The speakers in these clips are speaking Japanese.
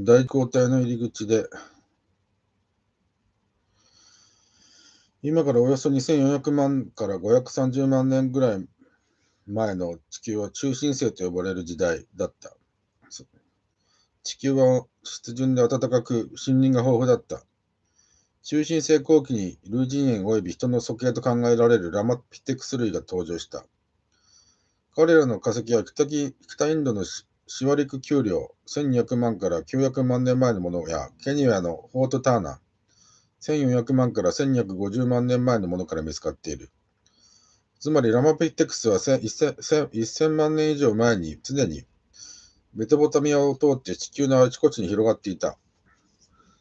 大交代の入り口で、今からおよそ2400万から530万年ぐらい前の地球は中心星と呼ばれる時代だった。地球は湿潤で暖かく森林が豊富だった。中心性後期に類人猿及び人の素形と考えられるラマピテクス類が登場した。彼らの化石は北インドのシワリク丘陵、1200万から900万年前のものや、ケニアのフォートターナ、1400万から1250万年前のものから見つかっている。つまりラマピテクスは 1000, 万年以上前に常にメトボタミアを通って地球のあちこちに広がっていた。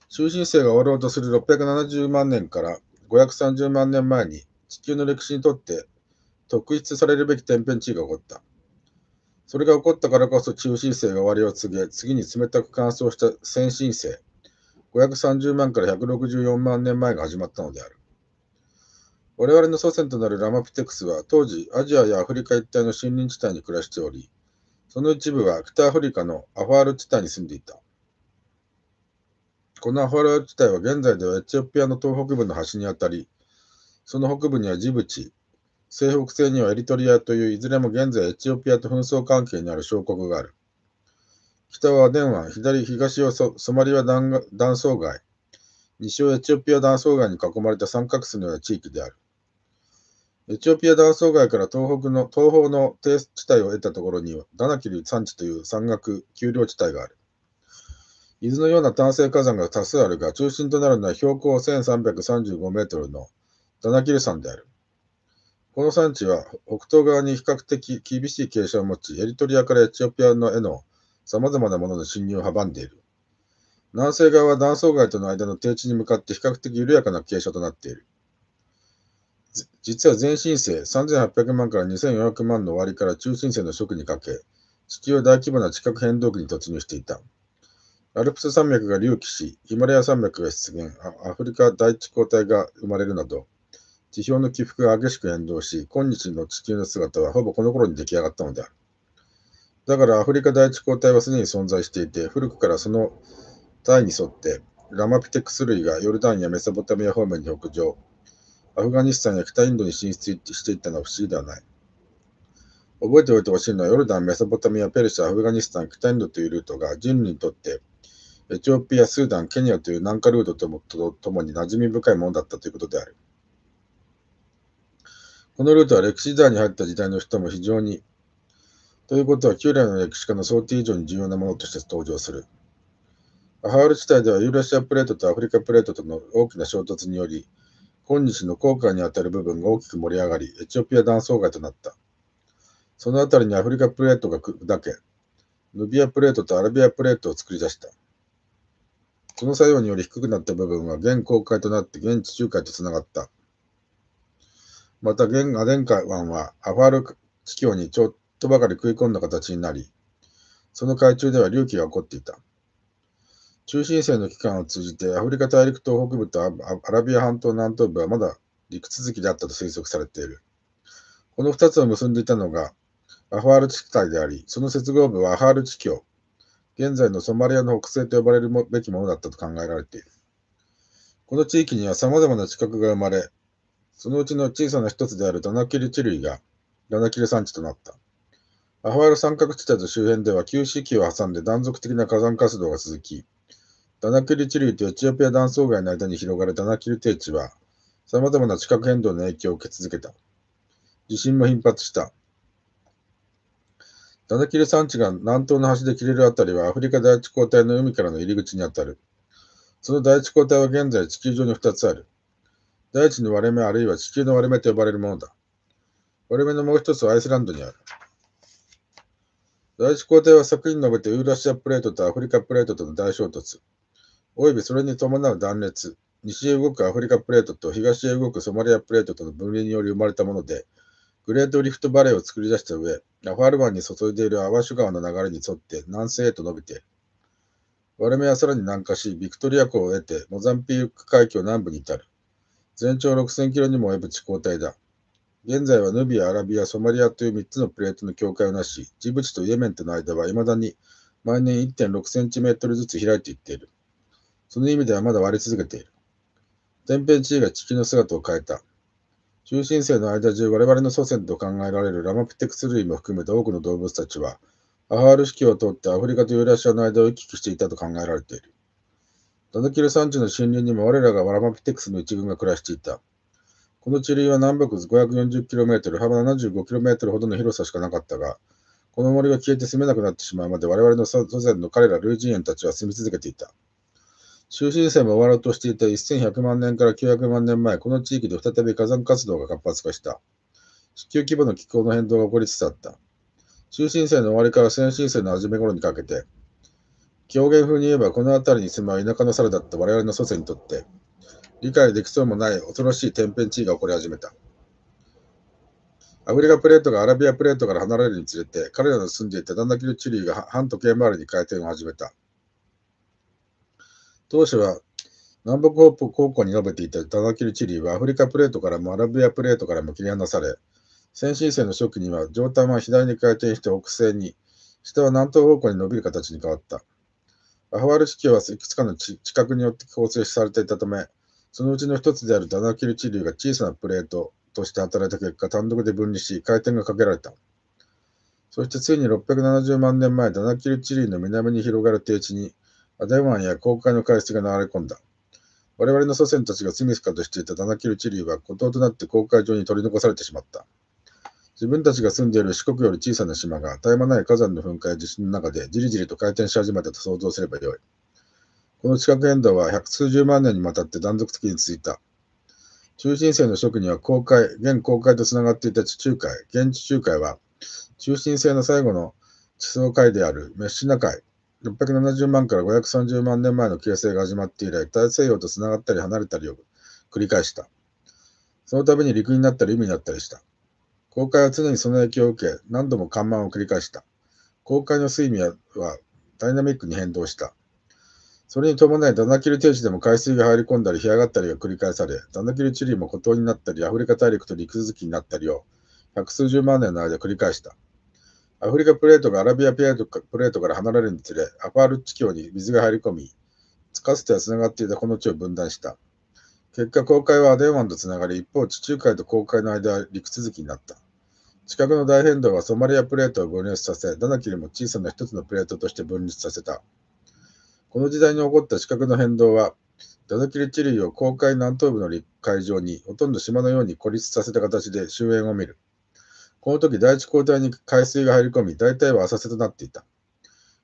終身生が終わろうとする670万年から530万年前に地球の歴史にとって特筆されるべき天変地異が起こった。それが起こったからこそ中心性が終わりを告げ、次に冷たく乾燥した先進性、530万から164万年前が始まったのである。我々の祖先となるラマピテクスは当時アジアやアフリカ一帯の森林地帯に暮らしており、その一部は北アフリカのアファール地帯に住んでいた。このアファール地帯は現在ではエチオピアの東北部の端にあたり、その北部にはジブチ、西北西にはエリトリアといういずれも現在エチオピアと紛争関係にある小国がある。北はアデン湾、左、東はソマリア断層街、西はエチオピア断層街に囲まれた三角州のような地域である。エチオピア断層街から東北の東方の低地帯を得たところにはダナキル山地という山岳丘陵地帯がある。伊豆のような単性火山が多数あるが、中心となるのは標高1335メートルのダナキル山である。この産地は北東側に比較的厳しい傾斜を持ち、エリトリアからエチオピアの絵の様々なものの侵入を阻んでいる。南西側は断層街との間の低地に向かって比較的緩やかな傾斜となっている。実は全身生3800万から2400万の終わりから中心生の初期にかけ、地球は大規模な地殻変動期に突入していた。アルプス山脈が隆起し、ヒマラヤ山脈が出現、アフリカ大地交代が生まれるなど、地表の起伏が激しく変動し、今日の地球の姿はほぼこの頃に出来上がったのである。だからアフリカ第一交代はすでに存在していて、古くからその体に沿って、ラマピテクス類がヨルダンやメソポタミア方面に北上、アフガニスタンや北インドに進出していったのは不思議ではない。覚えておいてほしいのは、ヨルダン、メソポタミア、ペルシャ、アフガニスタン、北インドというルートが人類にとって、エチオピア、スーダン、ケニアという南下ルートともともに馴染み深いものだったということである。このルートは歴史時代に入った時代の人も非常に、ということは旧来の歴史家の想定以上に重要なものとして登場する。アハール地帯ではユーラシアプレートとアフリカプレートとの大きな衝突により、今日の航海にあたる部分が大きく盛り上がり、エチオピア断層街となった。その辺りにアフリカプレートが砕け、ヌビアプレートとアラビアプレートを作り出した。その作用により低くなった部分は現航海となって現地中海とつながった。また、現が前回湾はアファール地境にちょっとばかり食い込んだ形になり、その海中では隆起が起こっていた。中心線の期間を通じてアフリカ大陸東北部とアラビア半島南東部はまだ陸続きであったと推測されている。この2つを結んでいたのがアファール地帯であり、その接合部はアファール地境、現在のソマリアの北西と呼ばれるべきものだったと考えられている。この地域には様々な地殻が生まれ、そのうちの小さな一つであるダナキル地類がダナキル山地となった。アハワル三角地帯と周辺では旧四季を挟んで断続的な火山活動が続き、ダナキル地類とエチオピア断層街の間に広がるダナキル低地は、様々な地殻変動の影響を受け続けた。地震も頻発した。ダナキル山地が南東の端で切れるあたりはアフリカ第一交代の海からの入り口にあたる。その第一交代は現在地球上に2つある。大地の割れ目あるいは地球の割れ目と呼ばれるものだ。割れ目のもう一つはアイスランドにある。第一皇帝は昨に述べてユーラシアプレートとアフリカプレートとの大衝突、およびそれに伴う断裂、西へ動くアフリカプレートと東へ動くソマリアプレートとの分離により生まれたもので、グレートリフトバレーを作り出した上、ラファール湾に注いでいるアワシュ川の流れに沿って南西へと伸びている。割れ目はさらに南下し、ビクトリア港を得て、モザンピーク海峡南部に至る。全長6000キロにも及ぶ地高帯だ。現在はヌビア、アラビア、ソマリアという3つのプレートの境界をなし、ジブチとイエメンとの間はいまだに毎年1.6センチメートルずつ開いていっている。その意味ではまだ割り続けている。天変地異が地球の姿を変えた。中心世の間中、我々の祖先と考えられるラマプテクス類も含めた多くの動物たちは、アハール式を通ってアフリカとユーラシアの間を行き来していたと考えられている。ダヌキル山地の侵入にも我らがワラマピテクスの一軍が暮らしていた。この地林は南北 540km、幅 75km ほどの広さしかなかったが、この森が消えて住めなくなってしまうまで我々の祖先の彼ら類人猿たちは住み続けていた。終身生も終わろうとしていた1100万年から900万年前、この地域で再び火山活動が活発化した。地球規模の気候の変動が起こりつつあった。中心生の終わりから先進生の初め頃にかけて、狂言風に言えば、この辺りに住む田舎の猿だった我々の祖先にとって、理解できそうもない恐ろしい天変地異が起こり始めた。アフリカプレートがアラビアプレートから離れるにつれて、彼らの住んでいたダンダキル地理が半時計回りに回転を始めた。当初は南北方向に述べていたダナキル地理はアフリカプレートからもアラビアプレートからも切り離され、先進性の初期には上端は左に回転して北西に、下は南東方向に伸びる形に変わった。アファール支球はいくつかの地殻によって構成されていたため、そのうちの一つであるダナキル地流が小さなプレートとして働いた結果、単独で分離し、回転がかけられた。そしてついに670万年前、ダナキル地流の南に広がる低地に、アデイ湾や公海の海水が流れ込んだ。我々の祖先たちがスミスカとしていたダナキル地流は孤島となって航海上に取り残されてしまった。自分たちが住んでいる四国より小さな島が絶え間ない火山の噴火や地震の中でじりじりと回転し始めたと想像すればよい。この地殻変動は百数十万年にわたって断続的に続いた。中心星の初期には公海、現公海とつながっていた地中海、現地中海は、中心星の最後の地層海であるメッシナ海、670万から530万年前の形成が始まって以来、大西洋とつながったり離れたりを繰り返した。その度に陸になったり海になったりした。公開は常にその影響を受け、何度も緩慢を繰り返した。公開の水面はダイナミックに変動した。それに伴い、ダナキル停止でも海水が入り込んだり、干上がったりが繰り返され、ダナキル地理も孤島になったり、アフリカ大陸と陸続きになったりを、百数十万年の間繰り返した。アフリカプレートがアラビアプレートから離れるにつれ、アパール地峡に水が入り込み、かつてはつながっていたこの地を分断した。結果、公海はアデン湾とつながり、一方、地中海と公海の間は陸続きになった。地殻の大変動はソマリアプレートを分裂させ、ダナキリも小さな一つのプレートとして分裂させた。この時代に起こった地殻の変動は、ダダキリ地類を公海南東部の海上にほとんど島のように孤立させた形で終焉を見る。この時、第一交代に海水が入り込み、大体は浅瀬となっていた。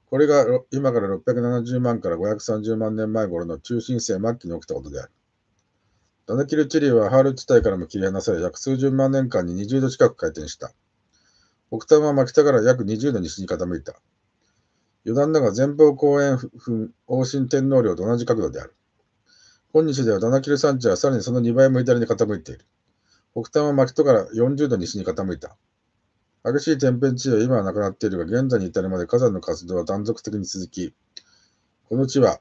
これが今から670万から530万年前頃の中心世末期に起きたことである。ダナキル地理はハール地帯からも切り離され、約数十万年間に20度近く回転した。北端は真北から約20度西に傾いた。余談だが前方後円墳、王神天皇陵と同じ角度である。今日ではダナキル山地はさらにその2倍も左に傾いている。北端は真北から40度西に傾いた。激しい天変地異は今はなくなっているが、現在に至るまで火山の活動は断続的に続き、この地は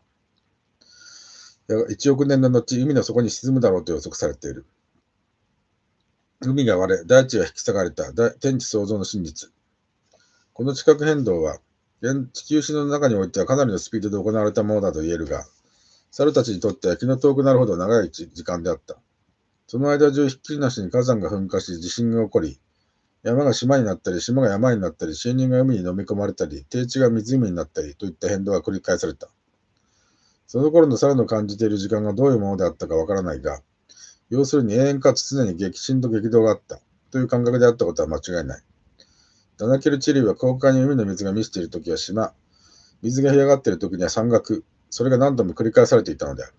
1億年の後、海の底に沈むだろうと予測されている。海が割れ、大地が引き下がれた天地創造の真実。この地殻変動は、地球史の中においてはかなりのスピードで行われたものだと言えるが、猿たちにとっては気の遠くなるほど長い時間であった。その間中ひっきりなしに火山が噴火し地震が起こり、山が島になったり、島が山になったり、森林が海に飲み込まれたり、低地が湖になったりといった変動が繰り返された。その頃の猿の感じている時間がどういうものであったかわからないが、要するに永遠かつ常に激震と激動があったという感覚であったことは間違いない。ダナキル地理は高架に海の水が満ちている時は島、水が干上がっている時には山岳、それが何度も繰り返されていたのである。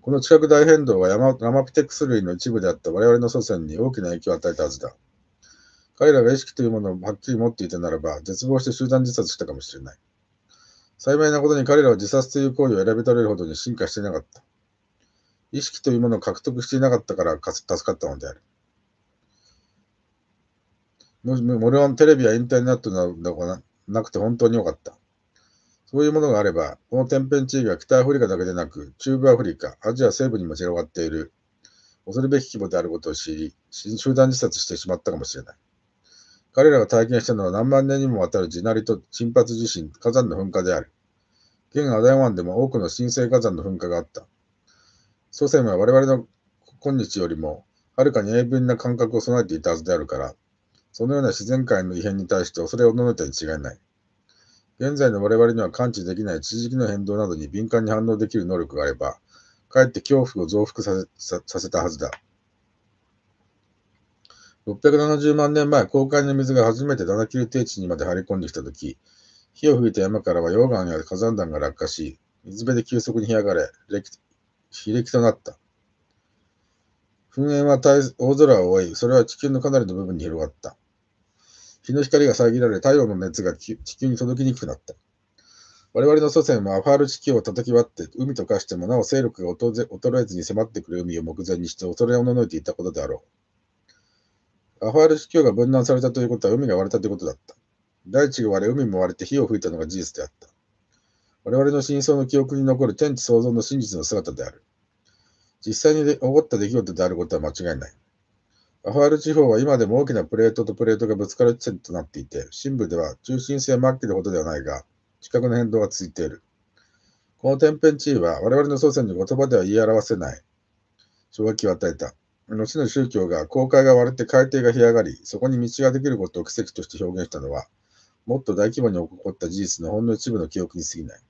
この地殻大変動はヤラマピテクス類の一部であった我々の祖先に大きな影響を与えたはずだ。彼らが意識というものをはっきり持っていたならば、絶望して集団自殺したかもしれない。幸いなことに彼らは自殺という行為を選び取れるほどに進化していなかった。意識というものを獲得していなかったから助かったのである。ル料ンテレビやインターネットなどがなくて本当に良かった。そういうものがあれば、この天変地域は北アフリカだけでなく、中部アフリカ、アジア西部にも広がっている、恐るべき規模であることを知り、集団自殺してしまったかもしれない。彼らが体験したのは何万年にもわたる地鳴りと沈発地震、火山の噴火である。現アダヤ湾でも多くの新生火山の噴火があった。祖先は我々の今日よりも、はるかに鋭敏な感覚を備えていたはずであるから、そのような自然界の異変に対して恐れをのべたに違いない。現在の我々には感知できない地磁気の変動などに敏感に反応できる能力があれば、かえって恐怖を増幅させたはずだ。670万年前、交換の水が初めてキル低地にまで張り込んできたとき、火を吹いた山からは溶岩や火山弾が落下し、水辺で急速に干上がれ、非歴となった。噴煙は大空を覆い、それは地球のかなりの部分に広がった。日の光が遮られ、太陽の熱が地球に届きにくくなった。我々の祖先はアファール地球を叩き割って、海と化してもなお勢力が衰えずに迫ってくる海を目前にして恐れおののいていたことであろう。アファール司教が分断されたということは海が割れたということだった。大地が割れ、海も割れて火を吹いたのが事実であった。我々の真相の記憶に残る天地創造の真実の姿である。実際に起こった出来事であることは間違いない。アファール地方は今でも大きなプレートとプレートがぶつかる地点となっていて、深部では中心性末期のことではないが、地殻の変動が続いている。この天変地異は我々の祖先に言葉では言い表せない衝撃を与えた。後の宗教が公海が割れて海底が干上がり、そこに道ができることを奇跡として表現したのは、もっと大規模に起こった事実のほんの一部の記憶に過ぎない。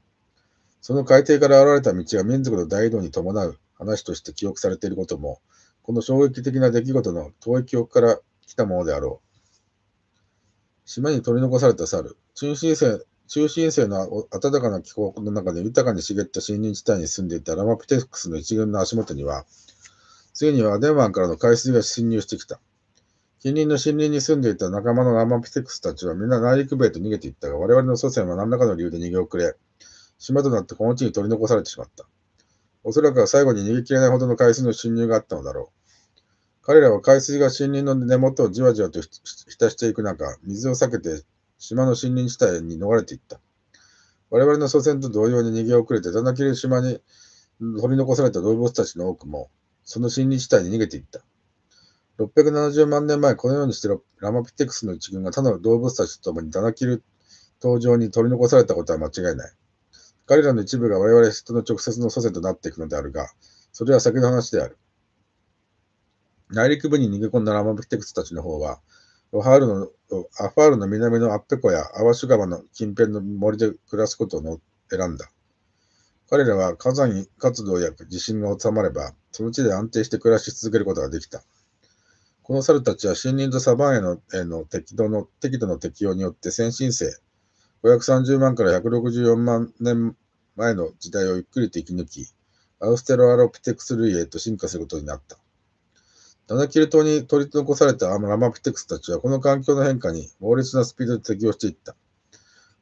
その海底から現れた道が民族の大移動に伴う話として記憶されていることも、この衝撃的な出来事の遠い記憶から来たものであろう。島に取り残された猿、中心線、中心線の暖かな気候の中で豊かに茂った森林地帯に住んでいたラマプテクスの一群の足元には、次にはデンマンからの海水が侵入してきた。近隣の森林に住んでいた仲間のナマピテクスたちはみんな内陸部へと逃げていったが、我々の祖先は何らかの理由で逃げ遅れ、島となってこの地に取り残されてしまった。おそらくは最後に逃げ切れないほどの海水の侵入があったのだろう。彼らは海水が森林の根元をじわじわと浸していく中、水を避けて島の森林地帯に逃れていった。我々の祖先と同様に逃げ遅れて、棚切り島に取り残された動物たちの多くも、その森林地帯に逃げていった。670万年前、このようにしてラマピテクスの一群が他の動物たちと共にダナキル島上に取り残されたことは間違いない。彼らの一部が我々人の直接の祖先となっていくのであるが、それは先の話である。内陸部に逃げ込んだラマピテクスたちの方は、ロハールのアファールの南のアッペコやアワシュガマの近辺の森で暮らすことを選んだ。彼らは火山活動や地震が収まれば、その地で安定して暮らし続けることができた。この猿たちは森林とサバンへのへの適度の適度の適用によって先進性530万から164万年前の時代をゆっくりと生き抜き、アウステロアロピテクス類へと進化することになった。ダナキル島に取り残されたアムラマピテクスたちはこの環境の変化に猛烈なスピードで適応していった。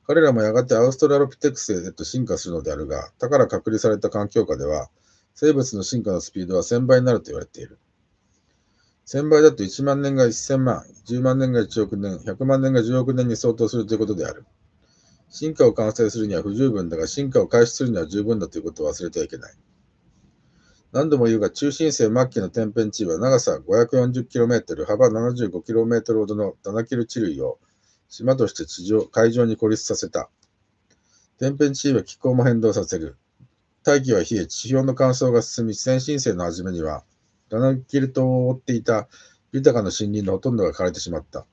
彼らもやがてアウストラロピテクスへと進化するのであるが、だから隔離された環境下では、生物の進化のスピードは1000倍になると言われている。1000倍だと1万年が1000万、10万年が1億年、100万年が10億年に相当するということである。進化を完成するには不十分だが、進化を開始するには十分だということを忘れてはいけない。何度も言うが、中心星末期の天変地異は長さ 540km、幅 75km ほどの7キロ地類を島として地上、海上に孤立させた。天変地異は気候も変動させる。大気は冷え、地表の乾燥が進み、先進請の初めには、ラナキル島を覆っていた豊かな森林のほとんどが枯れてしまった。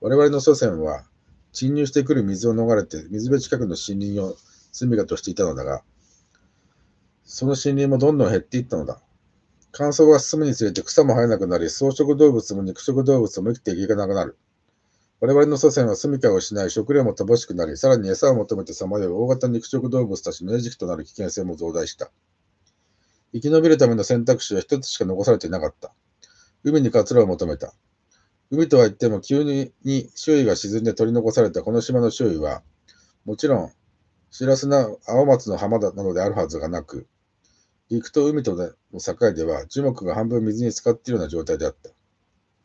我々の祖先は、侵入してくる水を逃れて、水辺近くの森林を住みかとしていたのだが、その森林もどんどん減っていったのだ。乾燥が進むにつれて草も生えなくなり、草食動物も肉食動物も生きていけなくなる。我々の祖先は住処を失い、食料も乏しくなり、さらに餌を求めてさまよう大型肉食動物たちの餌食となる危険性も増大した。生き延びるための選択肢は一つしか残されていなかった。海に活路を求めた。海とは言っても急に周囲が沈んで取り残されたこの島の周囲は、もちろん、白砂青松の浜などであるはずがなく、陸と海との境では樹木が半分水に浸かっているような状態であった。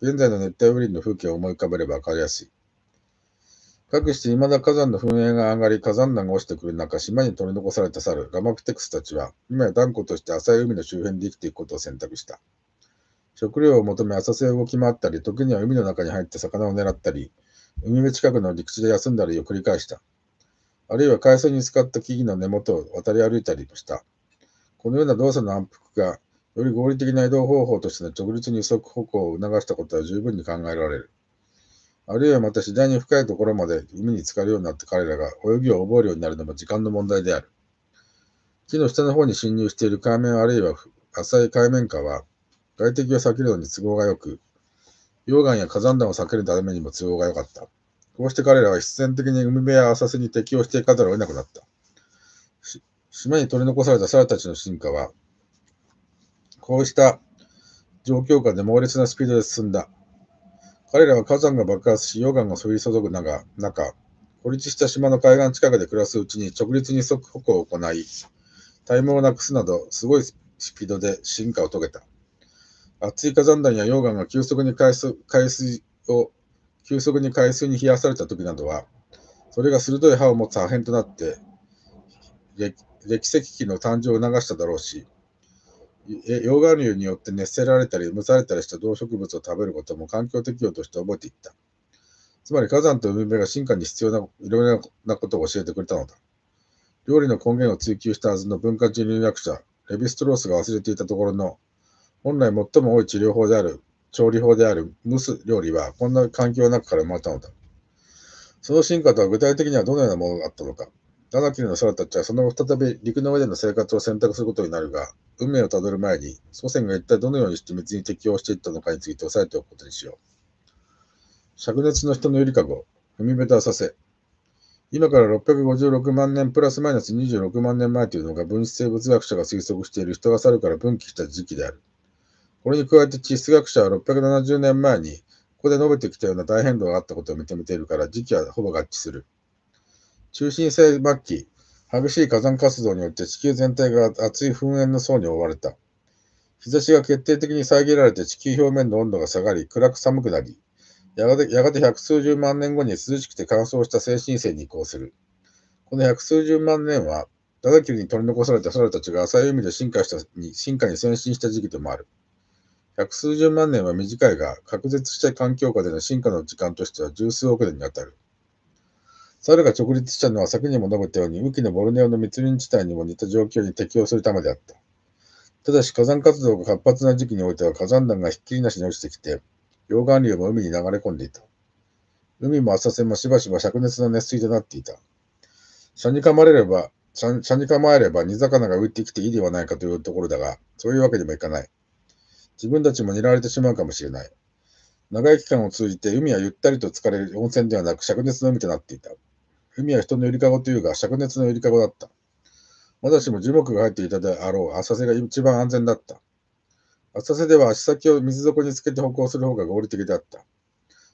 現在の熱帯雨林の風景を思い浮かべればわかりやすい。かくして未だ火山の噴煙が上がり、火山弾が落ちてくる中、島に取り残された猿、ガマクテクスたちは、今や断固として浅い海の周辺で生きていくことを選択した。食料を求め浅瀬を動き回ったり、時には海の中に入って魚を狙ったり、海辺近くの陸地で休んだりを繰り返した。あるいは海藻に使った木々の根元を渡り歩いたりとした。このような動作の反復がより合理的な移動方法としての直立に足歩行を促したことは十分に考えられる。あるいはまた次第に深いところまで海に浸かるようになって彼らが泳ぎを覚えるようになるのも時間の問題である。木の下の方に侵入している海面あるいは浅い海面下は外敵を避けるのに都合がよく、溶岩や火山弾を避けるためにも都合が良かった。こうして彼らは必然的に海辺や浅瀬に適応していかざるを得なくなった。島に取り残された猿たちの進化は、こうした状況下で猛烈なスピードで進んだ。彼らは火山が爆発し、溶岩が降り注ぐ中、孤立した島の海岸近くで暮らすうちに直立二足歩行を行い、体毛をなくすなど、すごいスピードで進化を遂げた。熱い火山弾や溶岩が急速に海水海水を急速に海水に冷やされた時などは、それが鋭い歯を持つ破片となって、歴石機の誕生を促しただろうし、溶岩流によって熱せられたり蒸されたりした動植物を食べることも環境適応として覚えていった。つまり火山と海辺が進化に必要ないろいろなことを教えてくれたのだ。料理の根源を追求したはずの文化人類学者、レヴィストロースが忘れていたところの、本来最も多い治療法である、調理法である蒸す料理は、こんな環境の中から生まれたのだ。その進化とは具体的にはどのようなものがあったのか。ダナキルの空たちはその後再び陸の上での生活を選択することになるが、運命をたどる前に、祖先が一体どのようにして水に適応していったのかについて押さえておくことにしよう。灼熱の人のゆりかご、踏みべたさせ。今から656万年プラスマイナス26万年前というのが分子生物学者が推測している人が猿から分岐した時期である。これに加えて地質学者は670年前に、ここで述べてきたような大変動があったことを認めているから時期はほぼ合致する。中心性末期、激しい火山活動によって地球全体が熱い噴煙の層に覆われた。日差しが決定的に遮られて地球表面の温度が下がり、暗く寒くなり、やがてやがて百数十万年後に涼しくて乾燥した精神性に移行する。この百数十万年は、ダダキルに取り残された空たちが浅い海で進化したに進化に先進した時期でもある。百数十万年は短いが、隔絶した環境下での進化の時間としては十数億年にあたる。猿が直立したのは先にも述べたように、雨季のボルネオの密林地帯にも似た状況に適応するためであった。ただし火山活動が活発な時期においては火山弾がひっきりなしに落ちてきて、溶岩流も海に流れ込んでいた。海も浅瀬もしばしば灼熱の熱水となっていた。車に噛まれれば、車に構えれば煮魚が浮いてきていいではないかというところだが、そういうわけにもいかない。自分たちも煮られてしまうかもしれない。長い期間を通じて海はゆったりと疲れる温泉ではなく灼熱の海となっていた。海は人のゆりかごというが、灼熱のゆりかごだった。私も樹木が入っていたであろう浅瀬が一番安全だった。浅瀬では足先を水底につけて歩行する方が合理的であった。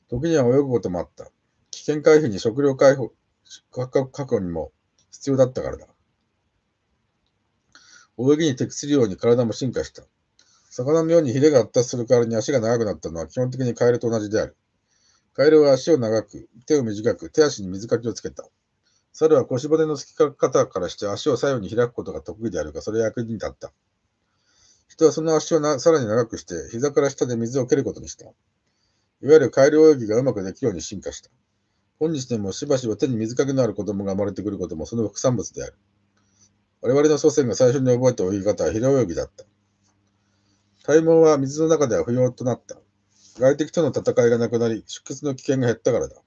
時には泳ぐこともあった。危険回避に食料解放確保にも必要だったからだ。泳ぎに適するように体も進化した。魚のようにヒレが発達する代わりに足が長くなったのは基本的にカエルと同じである。カエルは足を長く、手を短く、手足に水かきをつけた。猿は腰骨のつき方からして足を左右に開くことが得意であるが、それは役に立った。人はその足をなさらに長くして、膝から下で水を蹴ることにした。いわゆるカエル泳ぎがうまくできるように進化した。本日でもしばしば手に水かけのある子供が生まれてくることもその副産物である。我々の祖先が最初に覚えた泳ぎ方は平泳ぎだった。体毛は水の中では不要となった。外敵との戦いがなくなり、出血の危険が減ったからだ。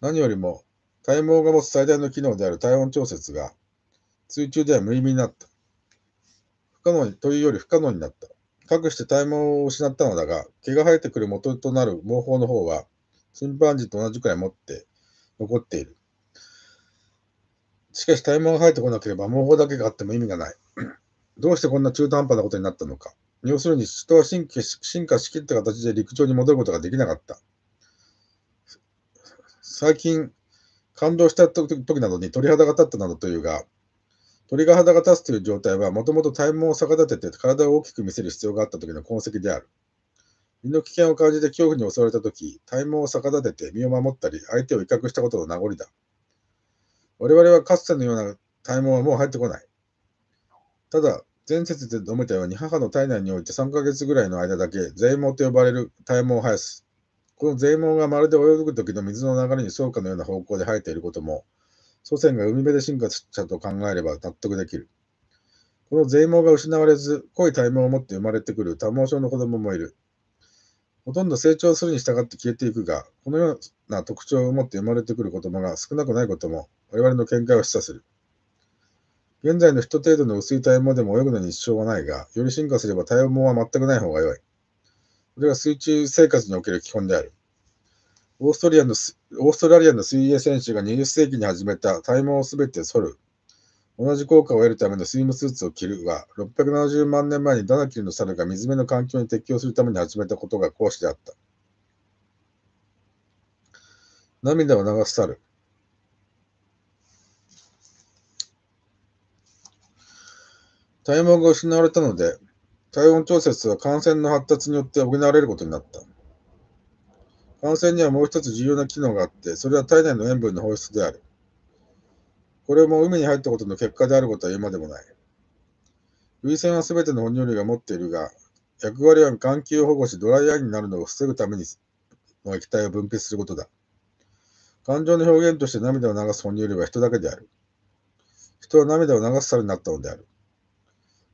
何よりも、体毛が持つ最大の機能である体温調節が、水中では無意味になった。不可能というより不可能になった。かくして体毛を失ったのだが、毛が生えてくる元となる毛包の方は、チンパンジーと同じくらい持って残っている。しかし体毛が生えてこなければ毛包だけがあっても意味がない。どうしてこんな中途半端なことになったのか。要するに人は進化し進化しきった形で陸上に戻ることができなかった。最近、感動した時などに鳥肌が立ったなどというが、鳥が肌が立つという状態は、もともと体毛を逆立てて体を大きく見せる必要があった時の痕跡である。身の危険を感じて恐怖に襲われた時、体毛を逆立てて身を守ったり、相手を威嚇したことの名残だ。我々はかつてのような体毛はもう入ってこない。ただ、前節で述べたように母の体内において3ヶ月ぐらいの間だけ、全毛と呼ばれる体毛を生やす。この税網がまるで泳ぐ時の水の流れに沿うかのような方向で生えていることも、祖先が海辺で進化したと考えれば納得できる。この税毛が失われず、濃い体毛を持って生まれてくる多毛症の子供もいる。ほとんど成長するに従って消えていくが、このような特徴を持って生まれてくる子供が少なくないことも、我々の見解を示唆する。現在の人程度の薄い体毛でも泳ぐのに支障はないが、より進化すれば体毛は全くない方が良い。これは水中生活における基本である。オーストリアのオーストラリアの水泳選手が20世紀に始めた体毛をすべて剃る。同じ効果を得るためのスイムスーツを着るは、670万年前にダナキルの猿が水辺の環境に適応するために始めたことが講師であった。涙を流す猿。体毛が失われたので、体温調節は感染の発達によって補われることになった。感染にはもう一つ重要な機能があって、それは体内の塩分の放出である。これも海に入ったことの結果であることは言うまでもない。涙腺は全ての哺乳類が持っているが、役割は眼球を保護し、ドライアイになるのを防ぐためにの液体を分泌することだ。感情の表現として涙を流す哺乳類は人だけである。人は涙を流す猿になったのである。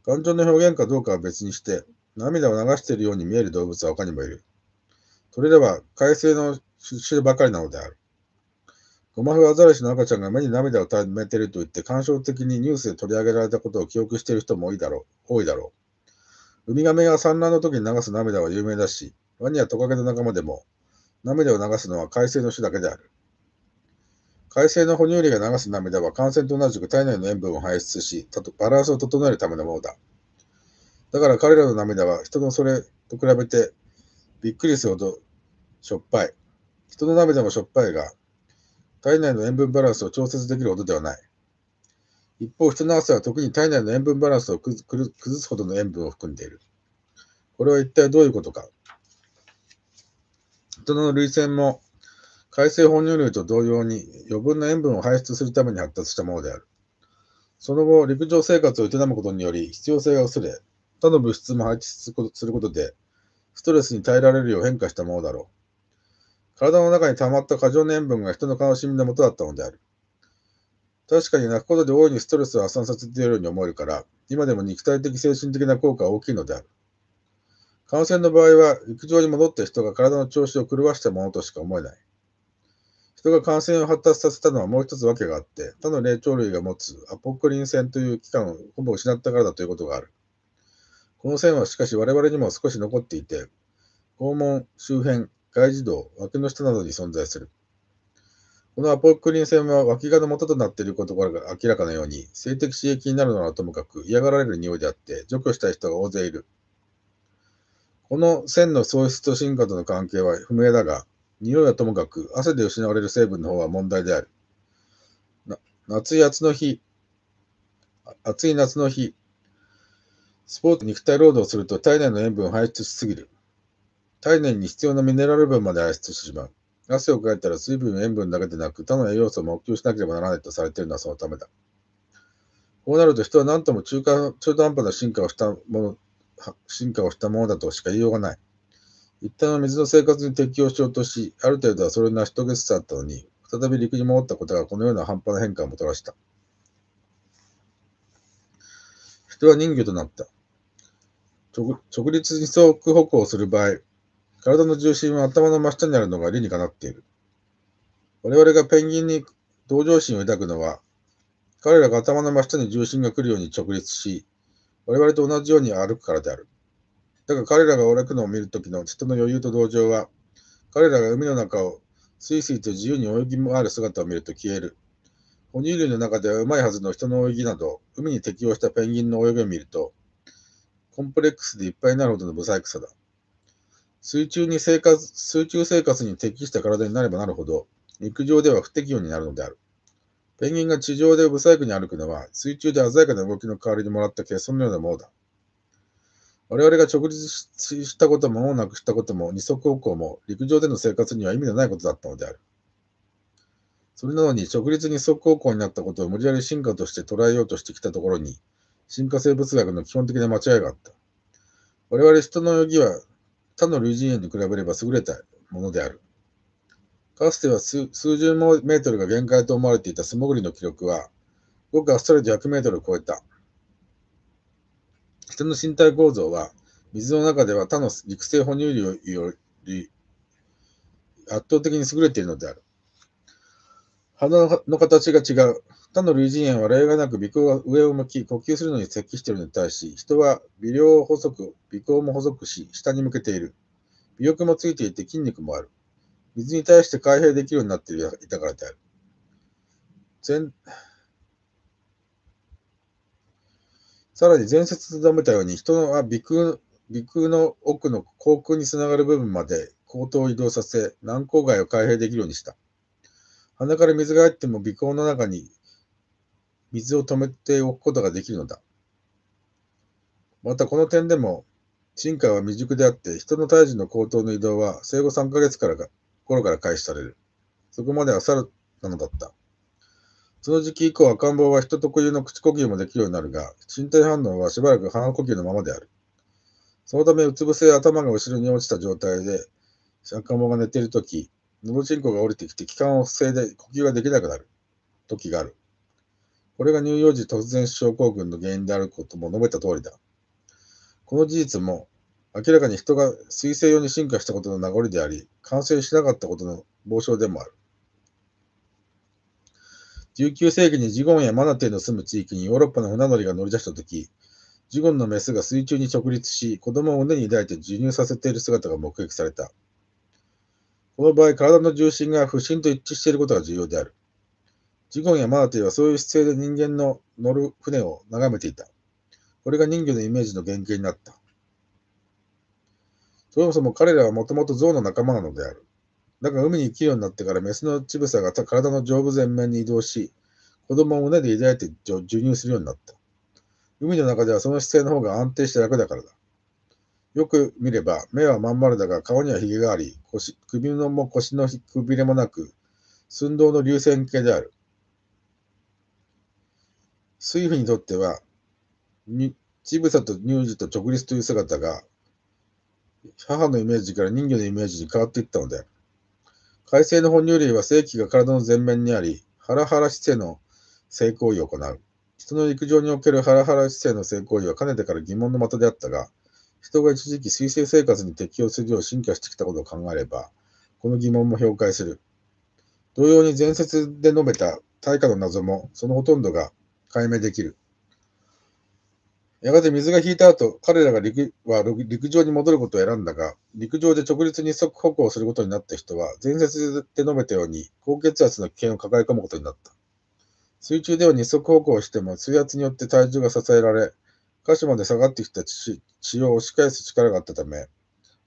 感情の表現かどうかは別にして、涙を流しているように見える動物は他にもいる。それでは、海水の種ばかりなのである。ゴマフアザラシの赤ちゃんが目に涙を溜めていると言って、感傷的にニュースで取り上げられたことを記憶している人も多いだろう。多いだろうウミガメが産卵の時に流す涙は有名だし、ワニやトカゲの仲間でも、涙を流すのは海水の種だけである。海水の哺乳類が流す涙は感染と同じく体内の塩分を排出し、バランスを整えるためのものだ。だから彼らの涙は人のそれと比べてびっくりするほどしょっぱい。人の涙もしょっぱいが、体内の塩分バランスを調節できるほどではない。一方、人の汗は特に体内の塩分バランスを崩すほどの塩分を含んでいる。これは一体どういうことか。人の涙腺も海水哺乳類と同様に余分な塩分を排出するために発達したものである。その後、陸上生活を営むことにより必要性が薄れ、他の物質も排出することで、ストレスに耐えられるよう変化したものだろう。体の中に溜まった過剰な塩分が人の悲しみのもとだったのである。確かに泣くことで大いにストレスを発散させているように思えるから、今でも肉体的精神的な効果は大きいのである。感染の場合は、陸上に戻った人が体の調子を狂わしたものとしか思えない。人が感染を発達させたのはもう一つ訳があって、他の霊長類が持つアポクリン腺という器官をほぼ失ったからだということがある。この線はしかし我々にも少し残っていて、肛門、周辺、外耳道、脇の下などに存在する。このアポクリン腺は脇がの元となっていることから明らかなように、性的刺激になるのはともかく嫌がられる匂いであって、除去したい人が大勢いる。この線の喪失と進化との関係は不明だが、匂いはともかく、汗で失われる成分の方は問題である。夏い夏の日、暑い夏の日、スポーツ肉体労働をすると体内の塩分を排出しすぎる。体内に必要なミネラル分まで排出してしまう。汗をかいたら水分、塩分だけでなく他の栄養素も補給しなければならないとされているのはそのためだ。こうなると人は何とも中間中途半端な進化をしたもの、進化をしたものだとしか言いようがない。一旦は水の生活に適応しようとし、ある程度はそれを成し遂げつつあったのに、再び陸に戻ったことがこのような半端な変化をもたらした。人は人魚となった。直立二足歩行する場合、体の重心は頭の真下にあるのが理にかなっている。我々がペンギンに同情心を抱くのは、彼らが頭の真下に重心が来るように直立し、我々と同じように歩くからである。だが彼らがおらくのを見るときの人の余裕と同情は、彼らが海の中をスイスイと自由に泳ぎ回る姿を見ると消える。哺乳類の中ではうまいはずの人の泳ぎなど、海に適応したペンギンの泳ぎを見ると、コンプレックスでいっぱいになるほどの不細工さだ。水中に生活、水中生活に適した体になればなるほど、陸上では不適応になるのである。ペンギンが地上で不細工に歩くのは、水中で鮮やかな動きの代わりにもらった欠損のようなものだ。我々が直立したことも、なくしたことも、二足歩行も、陸上での生活には意味のないことだったのである。それなのに、直立二足歩行になったことを無理やり進化として捉えようとしてきたところに、進化生物学の基本的な間違いがあった。我々人の泳ぎは他の類人猿に比べれば優れたものである。かつては数十メートルが限界と思われていた素潜りの記録は、ごくあっさりと100メートルを超えた。人の身体構造は、水の中では他の陸生哺乳類より圧倒的に優れているのである。鼻の形が違う。他の類人猿は例外なく鼻孔が上を向き、呼吸するのに近しているのに対し、人は微量を細く、鼻孔も細くし、下に向けている。尾翼もついていて筋肉もある。水に対して開閉できるようになっていたからである。全さらに前節と述べたように、人は鼻腔鼻腔の奥の口腔につながる部分まで口頭を移動させ、軟口蓋を開閉できるようにした。鼻から水が入っても鼻腔の中に水を止めておくことができるのだ。またこの点でも、進化は未熟であって、人の胎児の口頭の移動は生後3ヶ月からが頃から開始される。そこまでは猿なのだった。その時期以降、赤ん坊は人特有の口呼吸もできるようになるが、身体反応はしばらく鼻呼吸のままである。そのため、うつ伏せや頭が後ろに落ちた状態で、赤ん坊が寝ているとき、喉チンコが降りてきて気管を防いで呼吸ができなくなる時がある。これが乳幼児突然症候群の原因であることも述べた通りだ。この事実も、明らかに人が水性用に進化したことの名残であり、感染しなかったことの傍証でもある。19世紀にジゴンやマナテの住む地域にヨーロッパの船乗りが乗り出したとき、ジゴンのメスが水中に直立し、子供を胸に抱いて授乳させている姿が目撃された。この場合、体の重心が不審と一致していることが重要である。ジゴンやマナティはそういう姿勢で人間の乗る船を眺めていた。これが人魚のイメージの原型になった。そもそも彼らはもともと象の仲間なのである。だが海にきるようになってからメスの乳房が体の上部前面に移動し、子供を胸で抱いて授乳するようになった。海の中ではその姿勢の方が安定して楽だからだ。よく見れば、目はまん丸だが顔にはひげがあり、腰首のも腰のくびれもなく、寸胴の流線形である。水夫にとっては、乳房と乳児と直立という姿が、母のイメージから人魚のイメージに変わっていったのである。改正の哺乳類は性器が体の前面にあり、ハラハラ姿勢の性行為を行う。人の陸上におけるハラハラ姿勢の性行為はかねてから疑問の的であったが、人が一時期水生生活に適応するよう進化してきたことを考えれば、この疑問も評価する。同様に前節で述べた対価の謎も、そのほとんどが解明できる。やがて水が引いた後、彼らが陸は陸上に戻ることを選んだが、陸上で直立に即歩行することになった人は、前節で述べたように、高血圧の危険を抱え込むことになった。水中では二足歩行しても、水圧によって体重が支えられ、下肢まで下がってきた血を押し返す力があったため、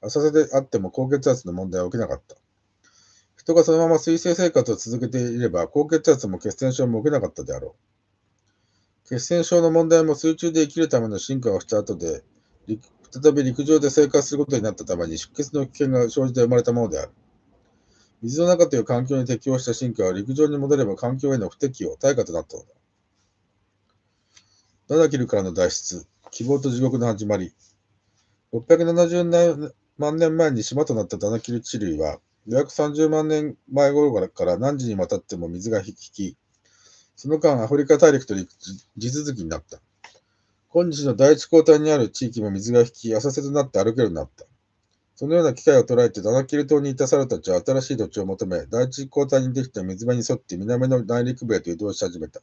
浅瀬であっても高血圧の問題は起きなかった。人がそのまま水性生活を続けていれば、高血圧も血栓症も起きなかったであろう。血栓症の問題も水中で生きるための進化をした後で、再び陸上で生活することになったために出血の危険が生じて生まれたものである。水の中という環境に適応した進化は陸上に戻れば環境への不適応、対価となったのだ。ダダキルからの脱出、希望と地獄の始まり。670万年前に島となったダナキル地類は、約3 0万年前頃から何時にわたっても水が引き、その間、アフリカ大陸と陸地続きになった。今日の第一交代にある地域も水が引き、浅瀬となって歩けるようになった。そのような機会を捉えて、ダナキル島にいた猿たちは新しい土地を求め、第一交代にできた水辺に沿って南の内陸部へと移動し始めた。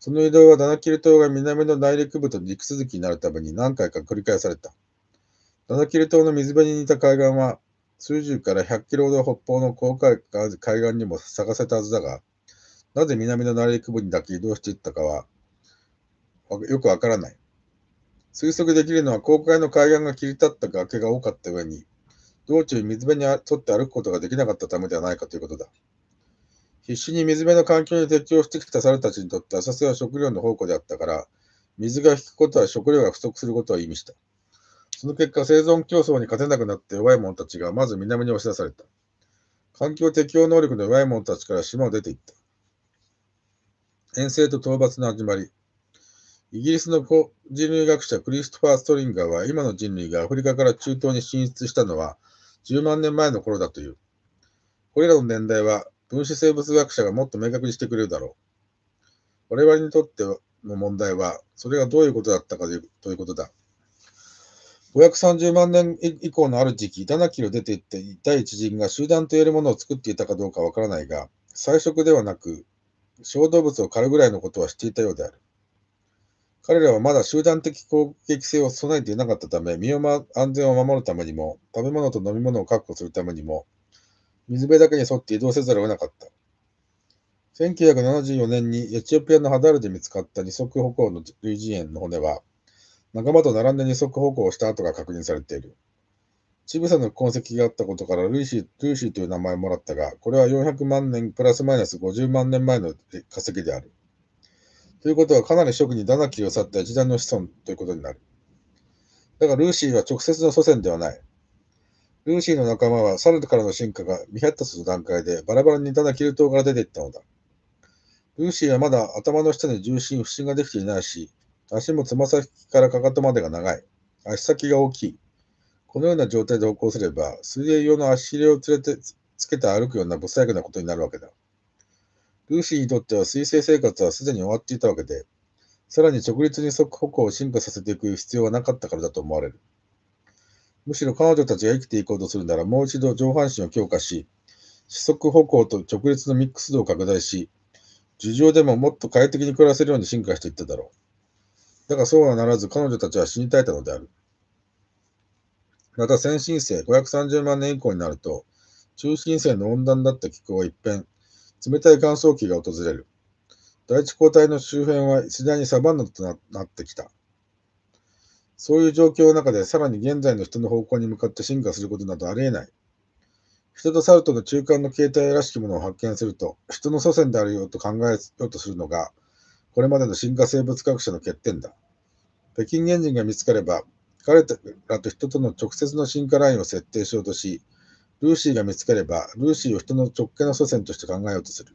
その移動はダナキル島が南の内陸部と陸続きになるために何回か繰り返された。ダナキル島の水辺に似た海岸は、数十から100キロほど北方の航海海岸にも探せたはずだが、なぜ南の内陸部にだけ移動していったかは、よくわからない。推測できるのは、公海の海岸が切り立った崖が多かった上に、道中水辺に沿って歩くことができなかったためではないかということだ。必死に水辺の環境に適応してきた猿たちにとって浅瀬は食料の宝庫であったから、水が引くことは食料が不足することを意味した。その結果、生存競争に勝てなくなって弱い者たちがまず南に押し出された。環境適応能力の弱い者たちから島を出ていった。遠征と討伐の始まり。イギリスの人類学者クリストファー・ストリンガーは今の人類がアフリカから中東に進出したのは10万年前の頃だという。これらの年代は分子生物学者がもっと明確にしてくれるだろう。我々にとっての問題は、それがどういうことだったかということだ。530万年以降のある時期、7ナキロ出ていって第一陣が集団といえるものを作っていたかどうかわからないが、最初ではなく、小動物を狩るぐらいのことはしていたようである。彼らはまだ集団的攻撃性を備えていなかったため、身を、ま、安全を守るためにも、食べ物と飲み物を確保するためにも、水辺だけに沿って移動せざるを得なかった。1974年にエチオピアのハダルで見つかった二足歩行の類人猿の骨は、仲間と並んで二足歩行をした跡が確認されている。チブさの痕跡があったことからルーシー、ルーシーという名前をもらったが、これは400万年プラスマイナス50万年前の化石である。ということは、かなり初期にダナキを去った時代の子孫ということになる。だが、ルーシーは直接の祖先ではない。ルーシーの仲間は猿からの進化が未発達の段階でバラバラにダナキル島から出ていったのだ。ルーシーはまだ頭の下に重心、不振ができていないし、足もつま先からかかとまでが長い。足先が大きい。このような状態で歩行すれば、水泳用の足入れをつれてつけて歩くような不細工なことになるわけだ。ルーシーにとっては水星生活はすでに終わっていたわけで、さらに直立に即歩行を進化させていく必要はなかったからだと思われる。むしろ彼女たちが生きていこうとするなら、もう一度上半身を強化し、四足歩行と直立のミックス度を拡大し、樹上でももっと快適に暮らせるように進化していっただろう。だがそうはならず彼女たちは死に絶えたのである。また先進性530万年以降になると、中心性の温暖だった気候は一変、冷たい乾燥期が訪れる。第一交代の周辺は次第にサバンナとなってきた。そういう状況の中でさらに現在の人の方向に向かって進化することなどありえない。人とサルとの中間の形態らしきものを発見すると、人の祖先であるよと考えようとするのが、これまでの進化生物学者の欠点だ。北京原人が見つかれば、彼らと人との直接の進化ラインを設定しようとし、ルーシーが見つかれば、ルーシーを人の直系の祖先として考えようとする。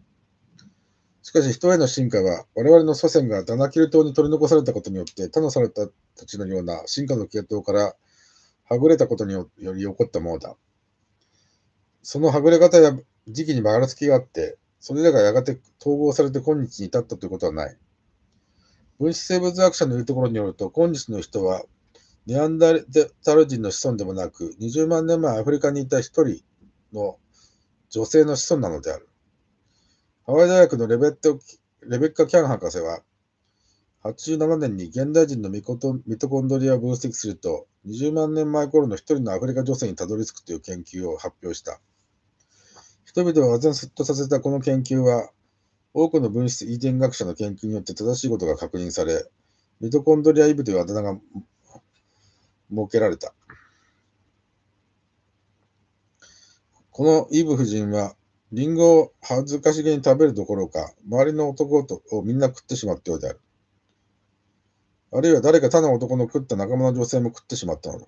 しかし、人への進化は、我々の祖先がダナキル島に取り残されたことによって、他のされたたちのような進化の系統からはぐれたことにより起こったものだ。そのはぐれ方や時期にばらつきがあって、それらがやがて統合されて今日に至ったということはない。分子生物学者の言うところによると、今日の人はネアンダル人の子孫でもなく、20万年前アフリカにいた一人の女性の子孫なのである。ハワイ大学のレベットレベッカ・キャン博士は、87年に現代人のミコトミトコンドリアを分析すると、20万年前頃の一人のアフリカ女性にたどり着くという研究を発表した。人々をすっとさせたこの研究は、多くの分子遺伝学者の研究によって正しいことが確認され、ミトコンドリアイブというあだ名が設けられた。このイブ夫人は、リンゴを恥ずかしげに食べるどころか、周りの男とをみんな食ってしまったようである。あるいは誰か他の男の食った仲間の女性も食ってしまったのだ。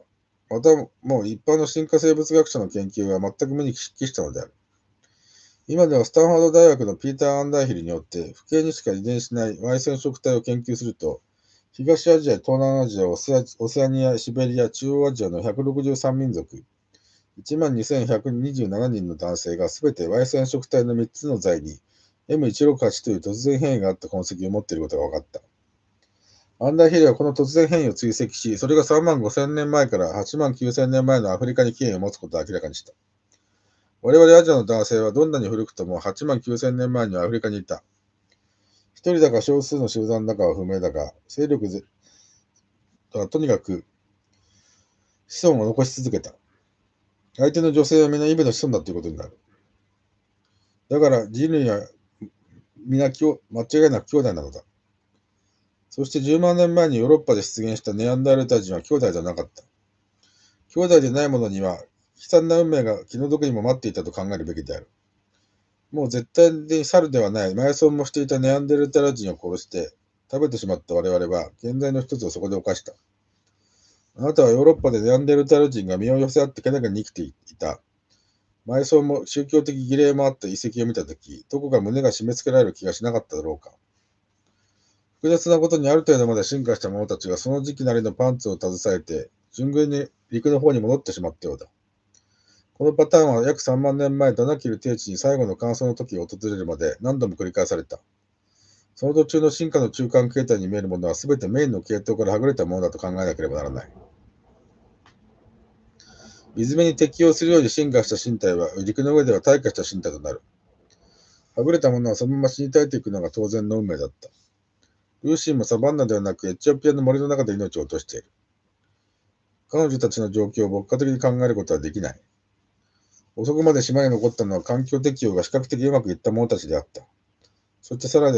また、もう一般の進化生物学者の研究は全く無に失帰したのである。今ではスタンファード大学のピーター・アンダーヒルによって、不形にしか遺伝しない Y 染色体を研究すると、東アジア、東南アジア、オセアニア、シベリア、中央アジアの163民族、12,127人の男性がすべて Y 染色体の3つの材に M168 という突然変異があった痕跡を持っていることが分かった。アンダーヒルはこの突然変異を追跡し、それが3万5000年前から8万9000年前のアフリカに起源を持つことを明らかにした。我々アジアの男性はどんなに古くとも8万9000年前にアフリカにいた。人だか少数の集団だかは不明だが、勢力ぜはとにかく子孫を残し続けた。相手の女性は皆イブの子孫だということになる。だから人類は皆間違いなく兄弟なのだ。そして10万年前にヨーロッパで出現したネアンダールタ人は兄弟じゃなかった。兄弟でない者には悲惨な運命が気の毒にも待っていたと考えるべきである。もう絶対に猿ではない、埋葬もしていたネアンデルタラ人を殺して、食べてしまった我々は、現在の一つをそこで犯した。あなたはヨーロッパでネアンデルタル人が身を寄せ合ってけなげに生きていた。埋葬も宗教的儀礼もあった遺跡を見たとき、どこか胸が締め付けられる気がしなかっただろうか。複雑なことにある程度まで進化した者たちがその時期なりのパンツを携えて、順繰に陸の方に戻ってしまったようだ。このパターンは約3万年前、ダナキル低地に最後の乾燥の時が訪れるまで何度も繰り返された。その途中の進化の中間形態に見えるものは全てメインの系統からはぐれたものだと考えなければならない。水辺に適応するように進化した身体は陸の上では退化した身体となる。はぐれたものはそのまま死に絶えていくのが当然の運命だった。ルーシーもサバンナではなくエチオピアの森の中で命を落としている。彼女たちの状況を牧歌的に考えることはできない。遅くまで島に残ったのは環境適応が比較的うまくいった者たちであった。そしてさら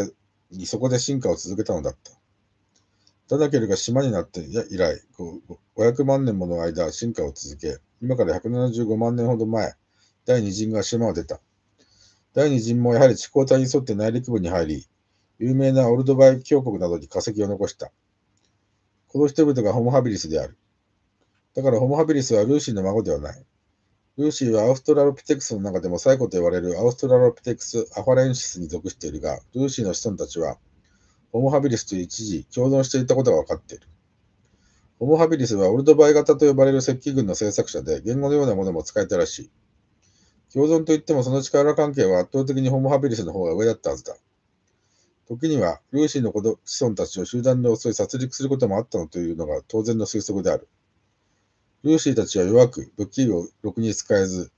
にそこで進化を続けたのだった。ダダケルが島になって以来、500万年もの間進化を続け、今から175万年ほど前、第2陣が島を出た。第2陣もやはり地高帯に沿って内陸部に入り、有名なオルドバイ峡谷などに化石を残した。この人々がホモ・ハビリスである。だからホモ・ハビリスはルーシーの孫ではない。ルーシーはアウストラロピテクスの中でも最古と言われるアウストラロピテクス・アファレンシスに属しているが、ルーシーの子孫たちは、ホモ・ハビリスと一時共存していたことが分かっている。ホモ・ハビリスはオルドバイ型と呼ばれる石器群の制作者で、言語のようなものも使えたらしい。共存といってもその力関係は圧倒的にホモ・ハビリスの方が上だったはずだ。時には、ルーシーの子子孫たちを集団で襲い殺戮することもあったのというのが当然の推測である。ルシーたちは弱く、武器をろくに使えず、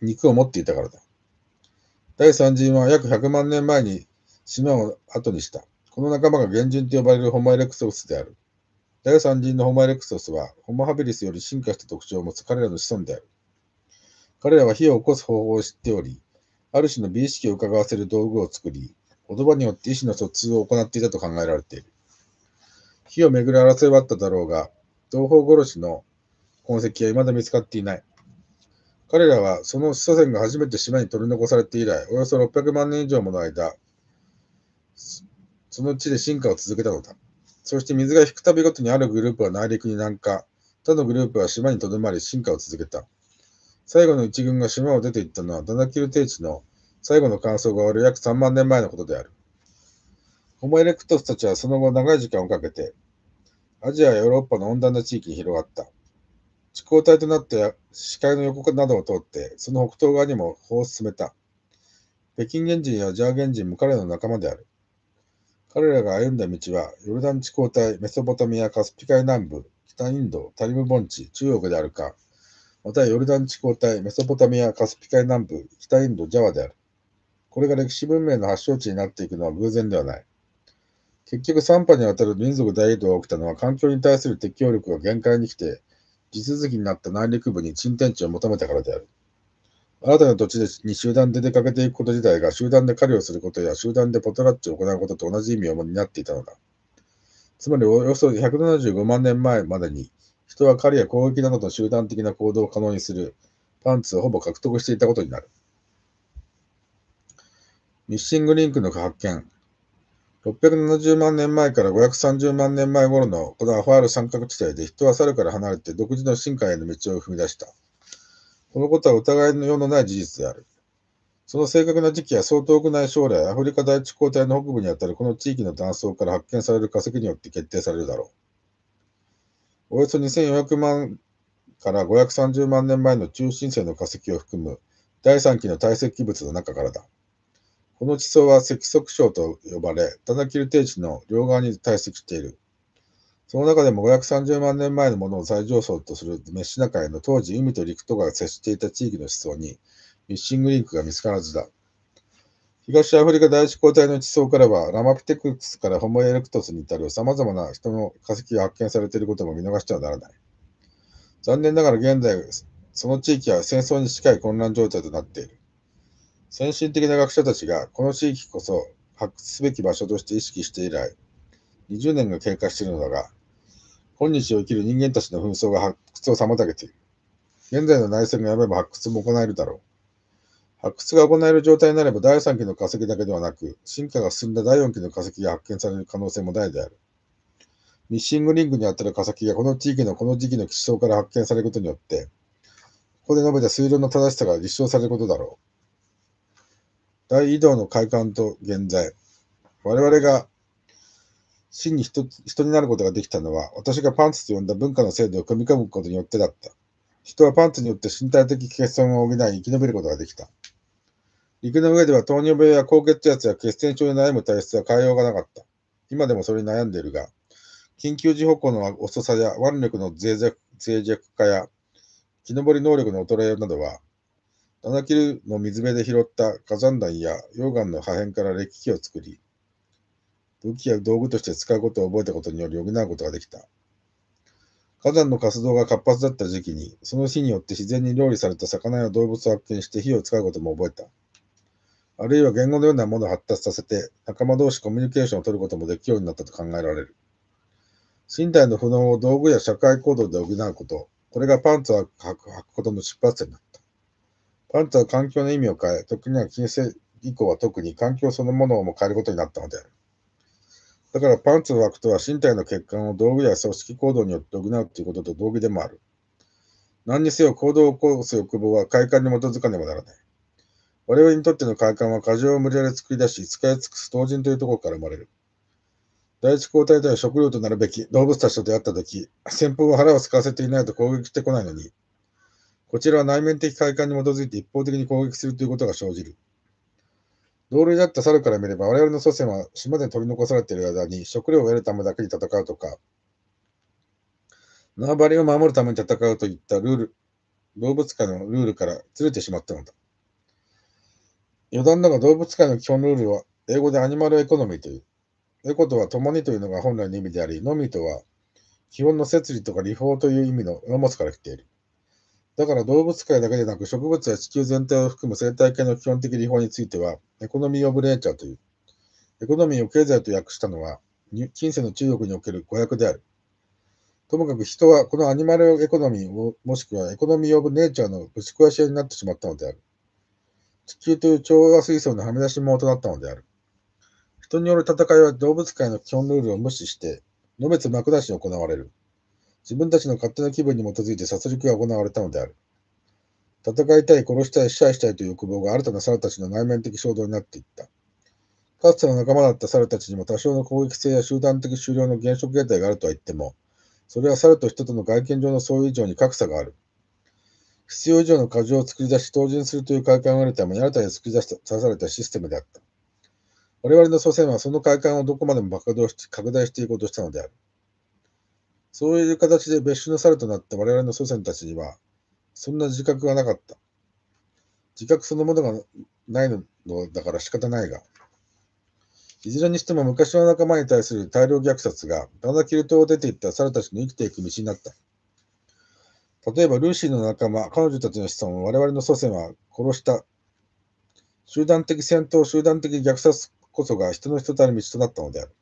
肉を持っていたからだ。第三陣は約100万年前に島を後にした。この仲間が原人と呼ばれるホモエレクソスである。第三陣のホモエレクソスは、ホモハビリスより進化した特徴を持つ彼らの子孫である。彼らは火を起こす方法を知っており、ある種の美意識を伺わせる道具を作り、言葉によって意思の疎通を行っていたと考えられている。火を巡る争いはあっただろうが、同胞殺しの痕跡は未だ見つかっていない。彼らはその祖先が初めて島に取り残されて以来、およそ600万年以上もの間、その地で進化を続けたのだ。そして水が引くたびごとにあるグループは内陸に南下、他のグループは島にとどまり進化を続けた。最後の一軍が島を出て行ったのはダナキル低地の最後の乾燥が終わる約3万年前のことである。ホモエレクトスたちはその後長い時間をかけて、アジアやヨーロッパの温暖な地域に広がった。地高帯となって視界の横などを通って、その北東側にも歩を進めた。北京原人やジャー原人も彼の仲間である。彼らが歩んだ道は、ヨルダン地高帯、メソポタミア、カスピ海南部、北インド、タリム盆地、中国であるか、またヨルダン地高帯、メソポタミア、カスピ海南部、北インド、ジャワである。これが歴史文明の発祥地になっていくのは偶然ではない。結局3波にわたる民族大移動が起きたのは環境に対する適応力が限界に来て、地続きになった内陸部に沈天地を求めたからである。新たな土地に集団で出かけていくこと自体が集団で狩りをすることや集団でポトラッチを行うことと同じ意味を担っていたのだ。つまりおよそ175万年前までに人は狩りや攻撃などの集団的な行動を可能にするパンツをほぼ獲得していたことになる。ミッシングリンクの発見、670万年前から530万年前頃のこのアファール三角地帯で人は猿から離れて独自の進化への道を踏み出した。このことは疑いのようのない事実である。その正確な時期はそう遠くない将来、アフリカ大地交代の北部にあたるこの地域の断層から発見される化石によって決定されるだろう。およそ2400万から530万年前の中心線の化石を含む第3期の堆積物の中からだ。この地層は赤側症と呼ばれ、タナキル低地の両側に堆積している。その中でも530万年前のものを最上層とするメッシナ海の当時海と陸とが接していた地域の思想にミッシングリンクが見つからずだ。東アフリカ第一交代の地層からはラマピテクスからホモエレクトスに至る様々な人の化石が発見されていることも見逃してはならない。残念ながら現在、その地域は戦争に近い混乱状態となっている。先進的な学者たちがこの地域こそ発掘すべき場所として意識して以来、20年が経過しているのだが、今日を生きる人間たちの紛争が発掘を妨げている。現在の内戦がやめば発掘も行えるだろう。発掘が行える状態になれば第3期の化石だけではなく、進化が進んだ第4期の化石が発見される可能性も大である。ミッシングリングにあたる化石がこの地域のこの時期の気象から発見されることによって、ここで述べた推論の正しさが立証されることだろう。大移動の快感と現在。我々が真に人人になることができたのは、私がパンツと呼んだ文化の制度を組み込むことによってだった。人はパンツによって身体的欠損を補い生き延びることができた。陸の上では糖尿病や高血圧や血栓症に悩む体質は変えようがなかった。今でもそれに悩んでいるが、緊急時歩行の遅さや腕力の脆弱脆弱化や木登り能力の衰えなどは、7キロの水辺で拾った火山弾や溶岩の破片から歴器を作り、武器や道具として使うことを覚えたことにより補うことができた。火山の活動が活発だった時期に、その日によって自然に料理された魚や動物を発見して火を使うことも覚えた。あるいは言語のようなものを発達させて、仲間同士コミュニケーションを取ることもできるようになったと考えられる。身体の不能を道具や社会行動で補うこと、これがパンツを履くことの出発点だ。パンツは環境の意味を変え、特には近世以降は特に環境そのものをも変えることになったのである。だからパンツを履くとは身体の欠陥を道具や組織行動によって補うということと同義でもある。何にせよ行動を起こす欲望は快感に基づかねばならない。我々にとっての快感は過剰を無理やり作り出し、使い尽くす当人というところから生まれる。第一交代では食料となるべき動物たちと出会ったとき、先方は腹を空かせていないと攻撃してこないのに、こちらは内面的快感に基づいて一方的に攻撃するということが生じる。同類だった猿から見れば、我々の祖先は島で取り残されている間に食料を得るためだけに戦うとか、縄張りを守るために戦うといったルール、動物界のルールからずれてしまったのだ。余談だが動物界の基本ルールは英語でアニマルエコノミーという。エコとは共にというのが本来の意味であり、ノミーとは基本の摂理とか理法という意味のロモスから来ている。だから動物界だけでなく植物や地球全体を含む生態系の基本的利法については、エコノミー・オブ・ネイチャーという、エコノミーを経済と訳したのは、近世の中国における語訳である。ともかく人はこのアニマルエコノミーもしくはエコノミー・オブ・ネイチャーのぶち壊し屋になってしまったのである。地球という調和水槽のはみ出し者となったのである。人による戦いは動物界の基本ルールを無視して、のべつ幕出しに行われる。自分たちの勝手な気分に基づいて殺戮が行われたのである。戦いたい、殺したい、支配したいという欲望が新たな猿たちの内面的衝動になっていった。かつての仲間だった猿たちにも多少の攻撃性や集団的終了の現職形態があるとは言っても、それは猿と人との外見上の相違以上に格差がある。必要以上の過剰を作り出し、当人するという快感を得るために新たに作り出されたシステムであった。我々の祖先はその快感をどこまでも拡大していこうとしたのである。そういう形で別種の猿となった我々の祖先たちには、そんな自覚がなかった。自覚そのものがないのだから仕方ないが、いずれにしても昔の仲間に対する大量虐殺が、ガナキルトを出ていった猿たちの生きていく道になった。例えば、ルーシーの仲間、彼女たちの子孫を我々の祖先は殺した。集団的戦闘、集団的虐殺こそが人の人たる道となったのである。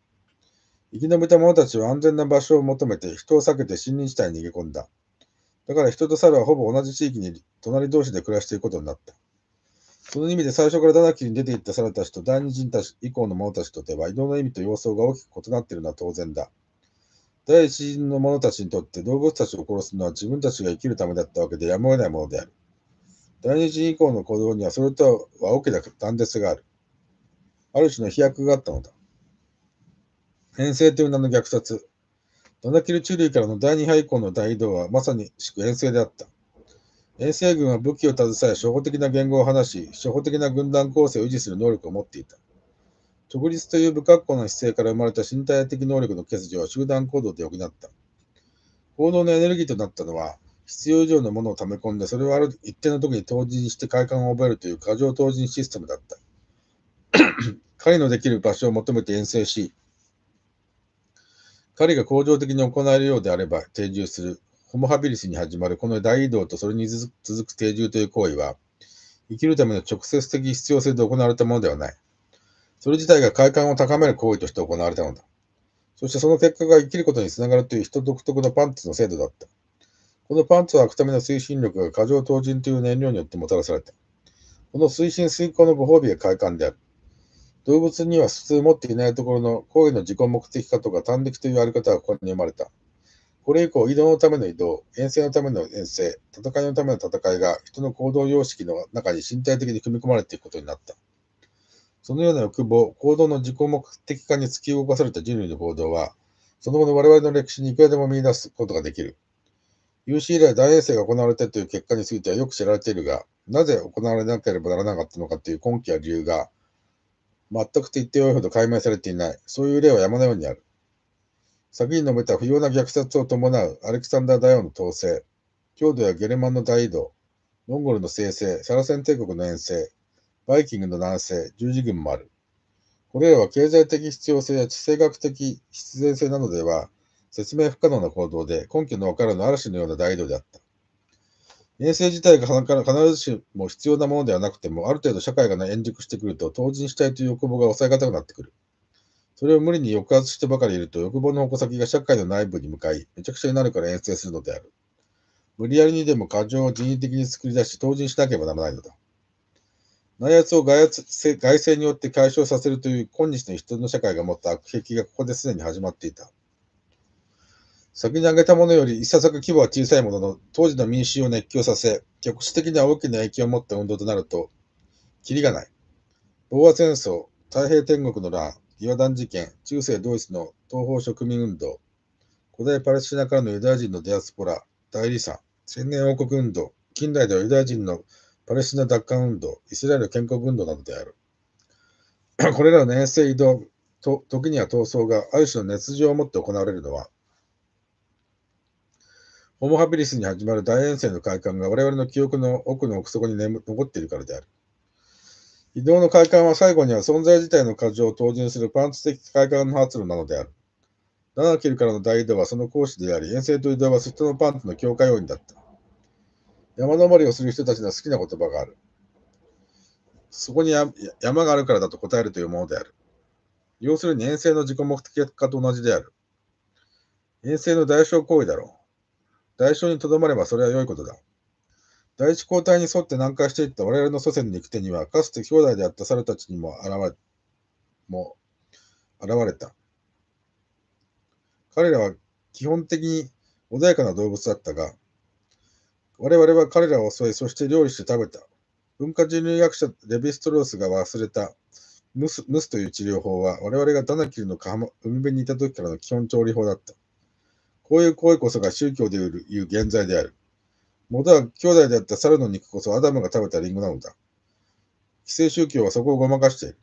生き延びた者たちは安全な場所を求めて人を避けて森林地帯に逃げ込んだ。だから人と猿はほぼ同じ地域に隣同士で暮らしていくことになった。その意味で最初からダナキに出ていった猿たちと第二人たち以降の者たちとでは移動の意味と様相が大きく異なっているのは当然だ。第一陣の者たちにとって動物たちを殺すのは自分たちが生きるためだったわけでやむを得ないものである。第二人以降の行動にはそれとは大きな断絶がある。ある種の飛躍があったのだ。編成という名の虐殺。ドナキル中類からの第二以降の大移動はまさに祝遠征であった。遠征軍は武器を携え、初歩的な言語を話し、初歩的な軍団構成を維持する能力を持っていた。直立という不格好な姿勢から生まれた身体的能力の欠如は集団行動で補った。行動のエネルギーとなったのは、必要以上のものを溜め込んで、それをある一定の時に投じにして快感を覚えるという過剰投じシステムだった。彼のできる場所を求めて遠征し、彼が恒常的に行えるようであれば定住する。ホモ・ハビリスに始まるこの大移動とそれに続く定住という行為は、生きるための直接的必要性で行われたものではない。それ自体が快感を高める行為として行われたのだ。そしてその結果が生きることにつながるという人独特のパンツの制度だった。このパンツを履くための推進力が過剰投人という燃料によってもたらされた。この推進遂行のご褒美が快感である。動物には普通持っていないところの行為の自己目的化とか単力というあり方がここに生まれた。これ以降、移動のための移動、遠征のための遠征、戦いのための戦いが人の行動様式の中に身体的に組み込まれていくことになった。そのような欲望、行動の自己目的化に突き動かされた人類の行動は、その後の我々の歴史にいくらでも見出すことができる。有史以来大衛星が行われたという結果についてはよく知られているが、なぜ行われなければならなかったのかという根拠や理由が、全くと言ってよいほど解明されていない。そういう例は山のようにある。先に述べた不要な虐殺を伴うアレクサンダー大王の統制、郷土やゲルマンの大移動、モンゴルの生成、サラセン帝国の遠征、バイキングの南西、十字軍もある。これらは経済的必要性や地政学的必然性などでは説明不可能な行動で根拠のわからぬ嵐のような大移動であった。衛星自体が必ずしも必要なものではなくても、ある程度社会が円熟してくると、当人た体という欲望が抑えがたくなってくる。それを無理に抑圧してばかりいると、欲望の矛先が社会の内部に向かい、めちゃくちゃになるから遠征するのである。無理やりにでも過剰を人為的に作り出し、当人しなければならないのだ。内圧を外圧外政によって解消させるという今日の人の社会が持った悪癖がここですでに始まっていた。先に挙げたものより一ささか規模は小さいものの、当時の民衆を熱狂させ、局地的には大きな影響を持った運動となると、キりがない。防和戦争、太平天国の乱、岩団事件、中世ドイツの東方植民運動、古代パレスチナからのユダヤ人のデアスポラ、代理産、千年王国運動、近代ではユダヤ人のパレスチナ奪還運動、イスラエル建国運動などである。これらの遠征移動と、時には闘争がある種の熱情を持って行われるのは、ホモ・ハビリスに始まる大遠征の快感が我々の記憶の奥の奥底に残っているからである。移動の快感は最後には存在自体の過剰を投入するパンツ的快感の発露なのである。7キルからの大移動はその講師であり、遠征と移動は人のパンツの強化要因だった。山登りをする人たちの好きな言葉がある。そこに山があるからだと答えるというものである。要するに遠征の自己目的化と同じである。遠征の代償行為だろう。代償にとどまればそれは良いことだ。第一交代に沿って南下していった我々の祖先の行く手には、かつて兄弟であった猿たちにも現れも現れた。彼らは基本的に穏やかな動物だったが、我々は彼らを襲い、そして料理して食べた。文化人類学者レヴィストロースが忘れた蒸すという治療法は、我々がダナキルの海辺にいた時からの基本調理法だった。こういう行為こそが宗教でいう現在である。元は兄弟であった猿の肉こそアダムが食べたリンゴなのだ。既成宗教はそこをごまかしている。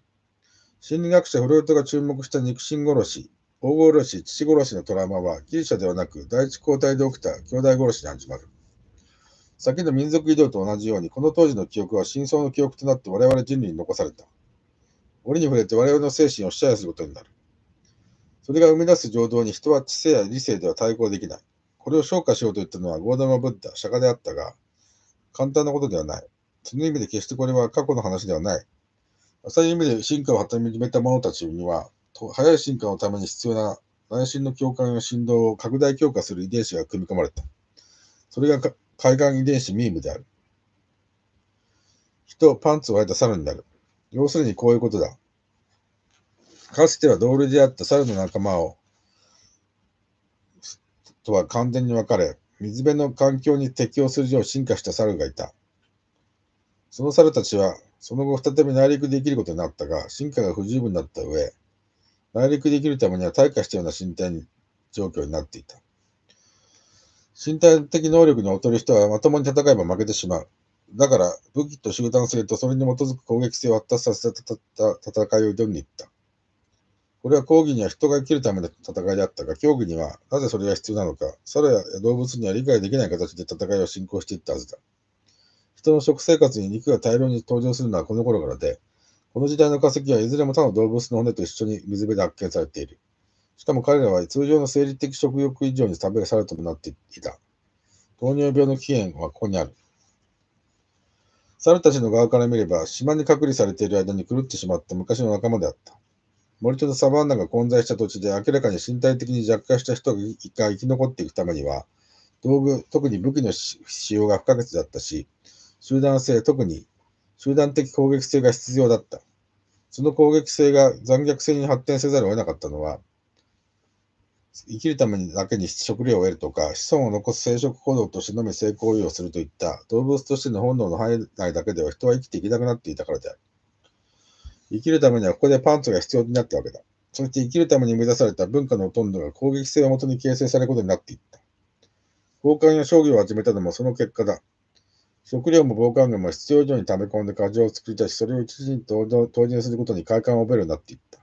心理学者フロイトが注目した肉親殺し、大殺し、父殺しのトラウマはギリシャではなく第一交代で起きた兄弟殺しに始まる。先の民族移動と同じように、この当時の記憶は真相の記憶となって我々人類に残された。折に触れて我々の精神を支配することになる。それが生み出す情動に人は知性や理性では対抗できない。これを消化しようと言ったのはゴーダマ・ブッダ、釈迦であったが、簡単なことではない。その意味で決してこれは過去の話ではない。浅い意味で進化を始めた者たちには、早い進化のために必要な内心の共感や振動を拡大強化する遺伝子が組み込まれた。それが海岸遺伝子ミームである。人、パンツを割いた猿になる。要するにこういうことだ。かつては同類であった猿の仲間をとは完全に分かれ、水辺の環境に適応するよう進化した猿がいた。その猿たちは、その後再び内陸できることになったが、進化が不十分だった上、内陸できるためには退化したような身体状況になっていた。身体的能力に劣る人はまともに戦えば負けてしまう。だから、武器と集団性とそれに基づく攻撃性を発達させた戦いを挑んでいった。これは抗議には人が生きるための戦いであったが、競技にはなぜそれが必要なのか、猿や動物には理解できない形で戦いを進行していったはずだ。人の食生活に肉が大量に登場するのはこの頃からで、この時代の化石はいずれも他の動物の骨と一緒に水辺で発見されている。しかも彼らは通常の生理的食欲以上に食べされとなっていた。糖尿病の起源はここにある。猿たちの側から見れば、島に隔離されている間に狂ってしまった昔の仲間であった。森戸とサバンナが混在した土地で明らかに身体的に弱化した人が生き残っていくためには、道具、特に武器の使用が不可欠だったし、集団性、特に集団的攻撃性が必要だった。その攻撃性が残虐性に発展せざるを得なかったのは、生きるためにだけに食料を得るとか、子孫を残す生殖行動としてのみ性行為をするといった動物としての本能の範囲内だけでは人は生きていけなくなっていたからである。生きるためにはここでパンツが必要になったわけだ。そして生きるために生み出された文化のほとんどが攻撃性をもとに形成されることになっていった。防寒や商業を始めたのもその結果だ。食料も防寒具も必要以上に溜め込んで過剰を作り出し、それを一時に投入することに快感を覚えるようになっていった。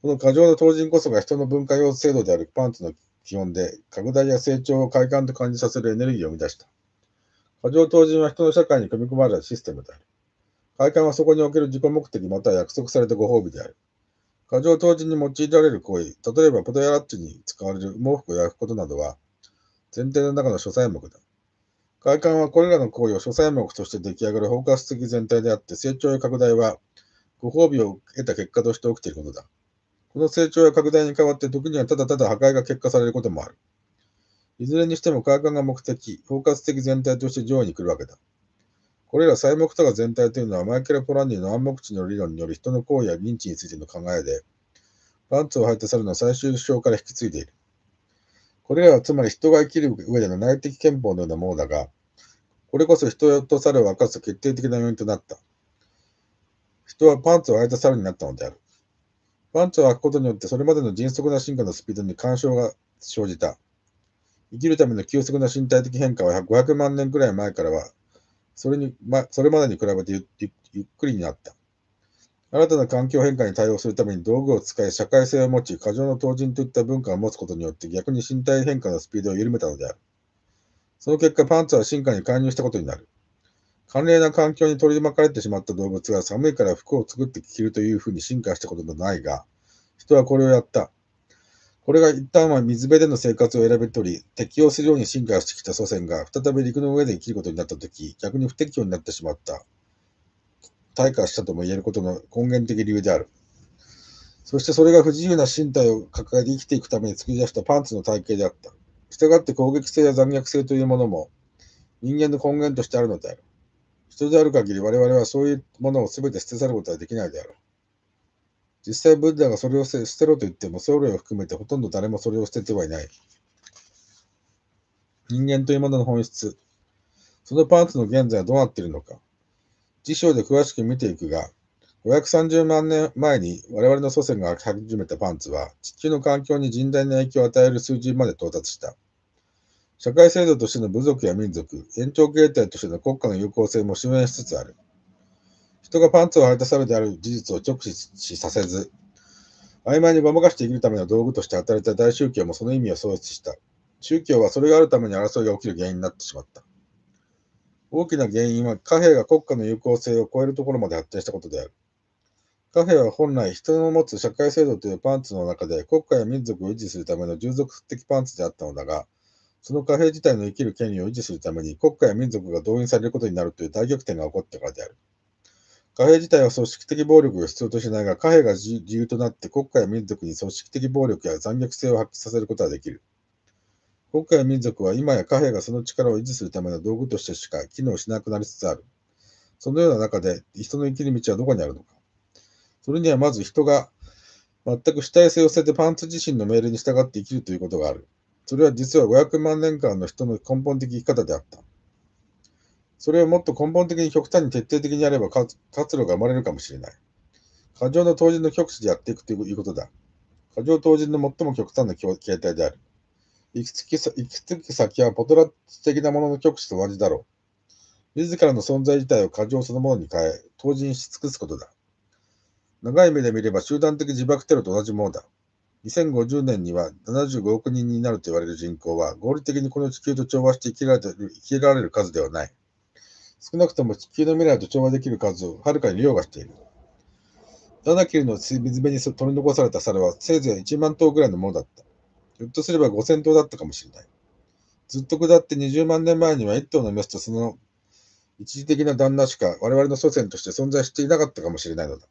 この過剰な投人こそが人の文化用制度であるパンツの基本で、拡大や成長を快感と感じさせるエネルギーを生み出した。過剰投人は人の社会に組み込まれたシステムである。快感はそこにおける自己目的または約束されたご褒美である。過剰当時に用いられる行為、例えばポトヤラッチに使われる毛布を焼くことなどは、前提の中の諸細目だ。快感はこれらの行為を諸細目として出来上がる包括的全体であって、成長や拡大はご褒美を得た結果として起きていることだ。この成長や拡大に代わって時にはただただ破壊が結果されることもある。いずれにしても快感が目的、包括的全体として上位に来るわけだ。これら細目とか全体というのはマイケル・ポランディの暗黙知の理論による人の行為や認知についての考えで、パンツを履いた猿の最終章から引き継いでいる。これらはつまり人が生きる上での内的憲法のようなものだが、これこそ人と猿を明かす決定的な要因となった。人はパンツを履いた猿になったのである。パンツを履くことによってそれまでの迅速な進化のスピードに干渉が生じた。生きるための急速な身体的変化は500万年くらい前からはそれに、ま、それまでに比べてゆゆゆっくりになった。新たな環境変化に対応するために道具を使い、社会性を持ち、過剰の当人といった文化を持つことによって逆に身体変化のスピードを緩めたのである。その結果、パンツは進化に介入したことになる。寒冷な環境に取り巻かれてしまった動物が寒いから服を作って着るというふうに進化したことがないが、人はこれをやった。これが一旦は水辺での生活を選び取り、適応するように進化してきた祖先が再び陸の上で生きることになったとき、逆に不適応になってしまった。退化したとも言えることの根源的理由である。そしてそれが不自由な身体を抱えて生きていくために作り出したパンツの体型であった。従って攻撃性や残虐性というものも人間の根源としてあるのである。人である限り我々はそういうものを全て捨て去ることはできないであろう。実際ブッダがそれを捨てろと言っても、僧侶を含めてほとんど誰もそれを捨ててはいない。人間というものの本質。そのパーツの現在はどうなっているのか。辞書で詳しく見ていくが、530万年前に我々の祖先が開き始めたパンツは、地球の環境に甚大な影響を与える数字まで到達した。社会制度としての部族や民族、延長形態としての国家の有効性も示しつつある。人がパンツを履いた猿である事実を直視させず、曖昧にごまかして生きるための道具として働いた大宗教もその意味を喪失した。宗教はそれがあるために争いが起きる原因になってしまった。大きな原因は貨幣が国家の有効性を超えるところまで発展したことである。貨幣は本来人の持つ社会制度というパンツの中で国家や民族を維持するための従属的パンツであったのだが、その貨幣自体の生きる権利を維持するために国家や民族が動員されることになるという大逆転が起こったからである。貨幣自体は組織的暴力を必要としないが、貨幣が理由となって国家や民族に組織的暴力や残虐性を発揮させることはできる。国家や民族は今や貨幣がその力を維持するための道具としてしか機能しなくなりつつある。そのような中で人の生きる道はどこにあるのか。それにはまず人が全く主体性を捨ててパンツ自身の命令に従って生きるということがある。それは実は500万年間の人の根本的生き方であった。それをもっと根本的に極端に徹底的にやれば活路が生まれるかもしれない。過剰の当人の極致でやっていくということだ。過剰当人の最も極端な形態である。行き着き行き着き先はポトラ的なものの極致と同じだろう。自らの存在自体を過剰そのものに変え、当人し尽くすことだ。長い目で見れば集団的自爆テロと同じものだ。2050年には75億人になると言われる人口は合理的にこの地球と調和して生きられる生きられる数ではない。少なくとも地球の未来と調和できる数をはるかに凌駕している。7キロの水辺に取り残された猿はせいぜい1万頭ぐらいのものだった。ひょっとすれば5000頭だったかもしれない。ずっと下って20万年前には1頭のメスとその一時的な旦那しか我々の祖先として存在していなかったかもしれないのだ。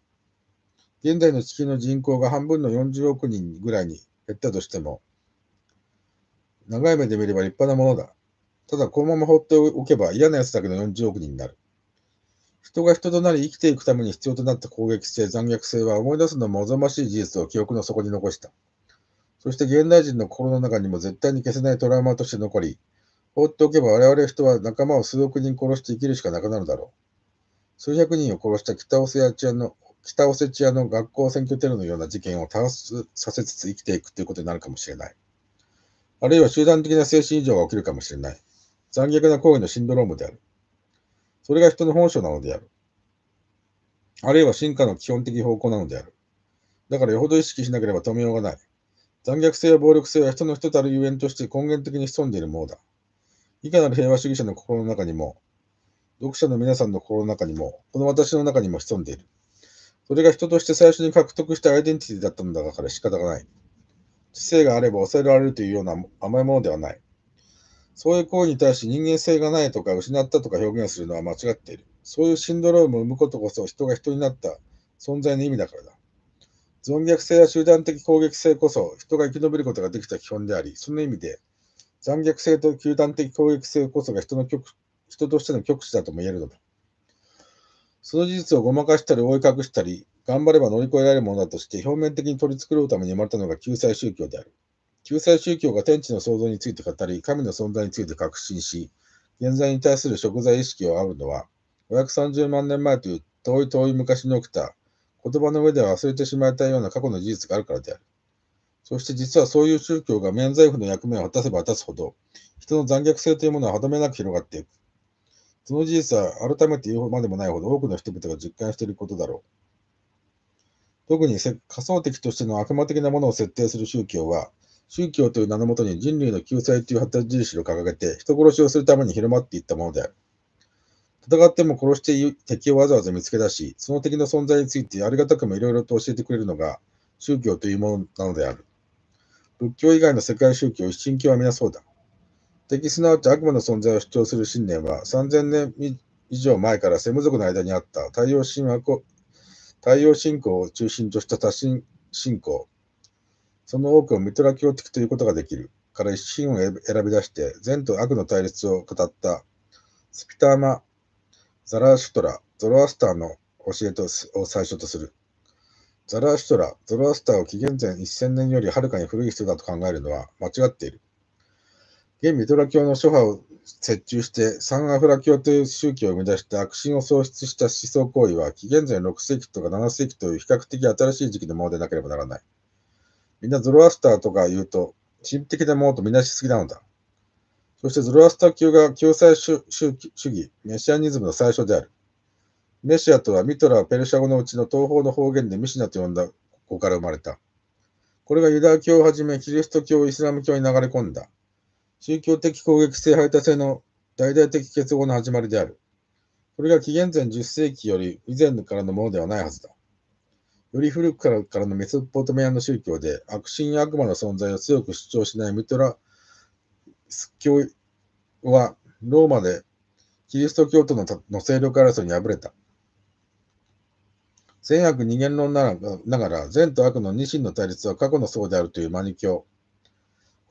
現在の地球の人口が半分の40億人ぐらいに減ったとしても、長い目で見れば立派なものだ。ただこのまま放っておけば嫌な奴だけの40億人になる。人が人となり生きていくために必要となった攻撃性、残虐性は思い出すのもおぞましい事実を記憶の底に残した。そして現代人の心の中にも絶対に消せないトラウマとして残り、放っておけば我々人は仲間を数億人殺して生きるしかなくなるだろう。数百人を殺した北オセアチアの北オセチアの学校選挙テロのような事件を倒すさせつつ生きていくということになるかもしれない。あるいは集団的な精神異常が起きるかもしれない。残虐な行為のシンドロームである。それが人の本性なのである。あるいは進化の基本的方向なのである。だからよほど意識しなければ止めようがない。残虐性や暴力性は人の人たるゆえんとして根源的に潜んでいるものだ。いかなる平和主義者の心の中にも、読者の皆さんの心の中にも、この私の中にも潜んでいる。それが人として最初に獲得したアイデンティティだったのだから仕方がない。知性があれば抑えられるというような甘いものではない。そういう行為に対し人間性がないとか失ったとか表現するのは間違っている。そういうシンドロームを生むことこそ人が人になった存在の意味だからだ。存虐性や集団的攻撃性こそ人が生き延びることができた基本であり、その意味で残虐性と集団的攻撃性こそが人の極人としての極致だとも言えるのだ。その事実をごまかしたり覆い隠したり、頑張れば乗り越えられるものだとして表面的に取り繕うために生まれたのが救済宗教である。救済宗教が天地の創造について語り、神の存在について確信し、現在に対する食材意識をあるのは、530万年前という遠い遠い昔に起きた、言葉の上では忘れてしまいたような過去の事実があるからである。そして実はそういう宗教が免罪符の役目を果たせば果たすほど、人の残虐性というものは歯止めなく広がっていく。その事実は改めて言うまでもないほど多くの人々が実感していることだろう。特に仮想的としての悪魔的なものを設定する宗教は、宗教という名のもとに人類の救済という旗印を掲げて、人殺しをするために広まっていったものである。戦っても殺して敵をわざわざ見つけ出し、その敵の存在についてありがたくもいろいろと教えてくれるのが宗教というものなのである。仏教以外の世界宗教、一神教は皆そうだ。敵すなわち悪魔の存在を主張する信念は3000年以上前からセム族の間にあった太陽神太陽信仰を中心とした多神信仰、その多くをミトラ教的ということができる。から一心を選び出して、善と悪の対立を語ったスピターマ・ザラシュトラ、ゾロアスターの教えとを最初とする。ザラシュトラ、ゾロアスターを紀元前1000年よりはるかに古い人だと考えるのは間違っている。現ミトラ教の諸派を折衷して、サンアフラ教という宗教を生み出した悪神を喪失した思想行為は、紀元前6世紀とか7世紀という比較的新しい時期のものでなければならない。みんなゾロアスターとか言うと、神秘的なものとみなしすぎなのだ。そしてゾロアスター級が救済主義、メシアニズムの最初である。メシアとはミトラはペルシャ語のうちの東方の方言でミシナと呼んだ子から生まれた。これがユダヤ教をはじめキリスト教、イスラム教に流れ込んだ。宗教的攻撃性排他性の大々的結合の始まりである。これが紀元前10世紀より以前からのものではないはずだ。より古くからのメソポトメアの宗教で、悪神や悪魔の存在を強く主張しないミトラス教は、ローマでキリスト教徒のの勢力争いに敗れた。善悪二元論ながら、善と悪の二神の対立は過去の層であるというマニ教。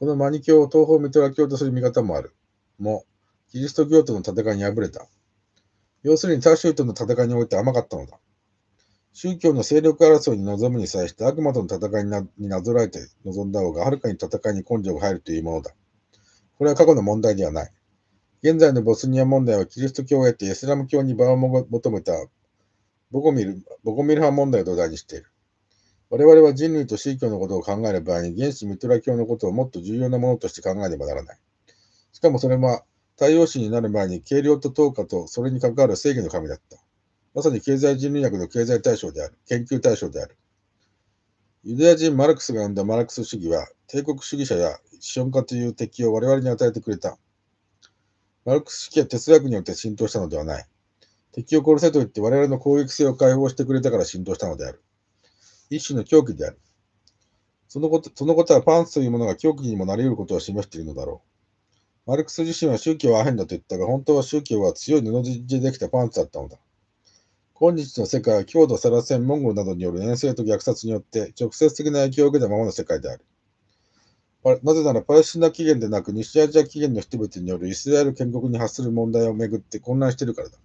このマニ教を東方ミトラ教とする見方もある。も、キリスト教徒の戦いに敗れた。要するに他宗との戦いにおいて甘かったのだ。宗教の勢力争いに臨むに際して悪魔との戦いになぞらえて臨んだ方がはるかに戦いに根性が入るというものだ。これは過去の問題ではない。現在のボスニア問題はキリスト教を得てイスラム教に場を求めたボコミルボゴミル派問題を土台にしている。我々は人類と宗教のことを考える場合に原始ミトラ教のことをもっと重要なものとして考えねばならない。しかもそれは太陽神になる前に軽量と等価とそれに関わる正義の神だった。まさに経済人類学の経済対象である、研究対象である。ユダヤ人マルクスが生んだマルクス主義は、帝国主義者や資本家という敵を我々に与えてくれた。マルクス主義は哲学によって浸透したのではない。敵を殺せと言って我々の攻撃性を解放してくれたから浸透したのである。一種の狂気である。そのことそのことはパンツというものが狂気にもなり得ることを示しているのだろう。マルクス自身は宗教はアヘンだと言ったが、本当は宗教は強い布地でできたパンツだったのだ。本日の世界は強度、サラセン、モンゴルなどによる遠征と虐殺によって直接的な影響を受けたままの世界である。なぜならパレスチナ起源でなく西アジア起源の人々によるイスラエル建国に発する問題をめぐって混乱しているからだ。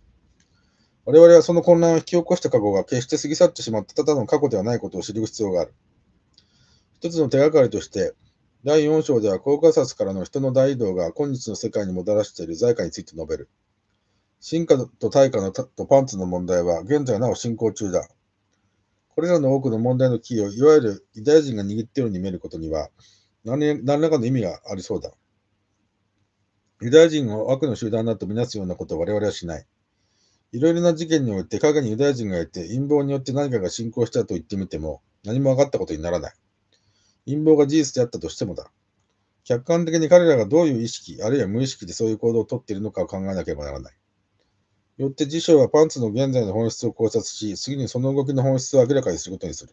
我々はその混乱を引き起こした過去が決して過ぎ去ってしまったただの過去ではないことを知る必要がある。一つの手がかりとして、第4章では高ーカからの人の大移動が今日の世界にもたらしている財界について述べる。進化と対価のとパンツの問題は現在なお進行中だ。これらの多くの問題のキーをいわゆるユダヤ人が握っているように見えることには何何らかの意味がありそうだ。ユダヤ人を悪の集団だとみなすようなことを我々はしない。いろいろな事件において影にユダヤ人がいて陰謀によって何かが進行したと言ってみても何も分かったことにならない。陰謀が事実であったとしてもだ。客観的に彼らがどういう意識、あるいは無意識でそういう行動をとっているのかを考えなければならない。よって辞書はパンツの現在の本質を考察し、次にその動きの本質を明らかにすることにする。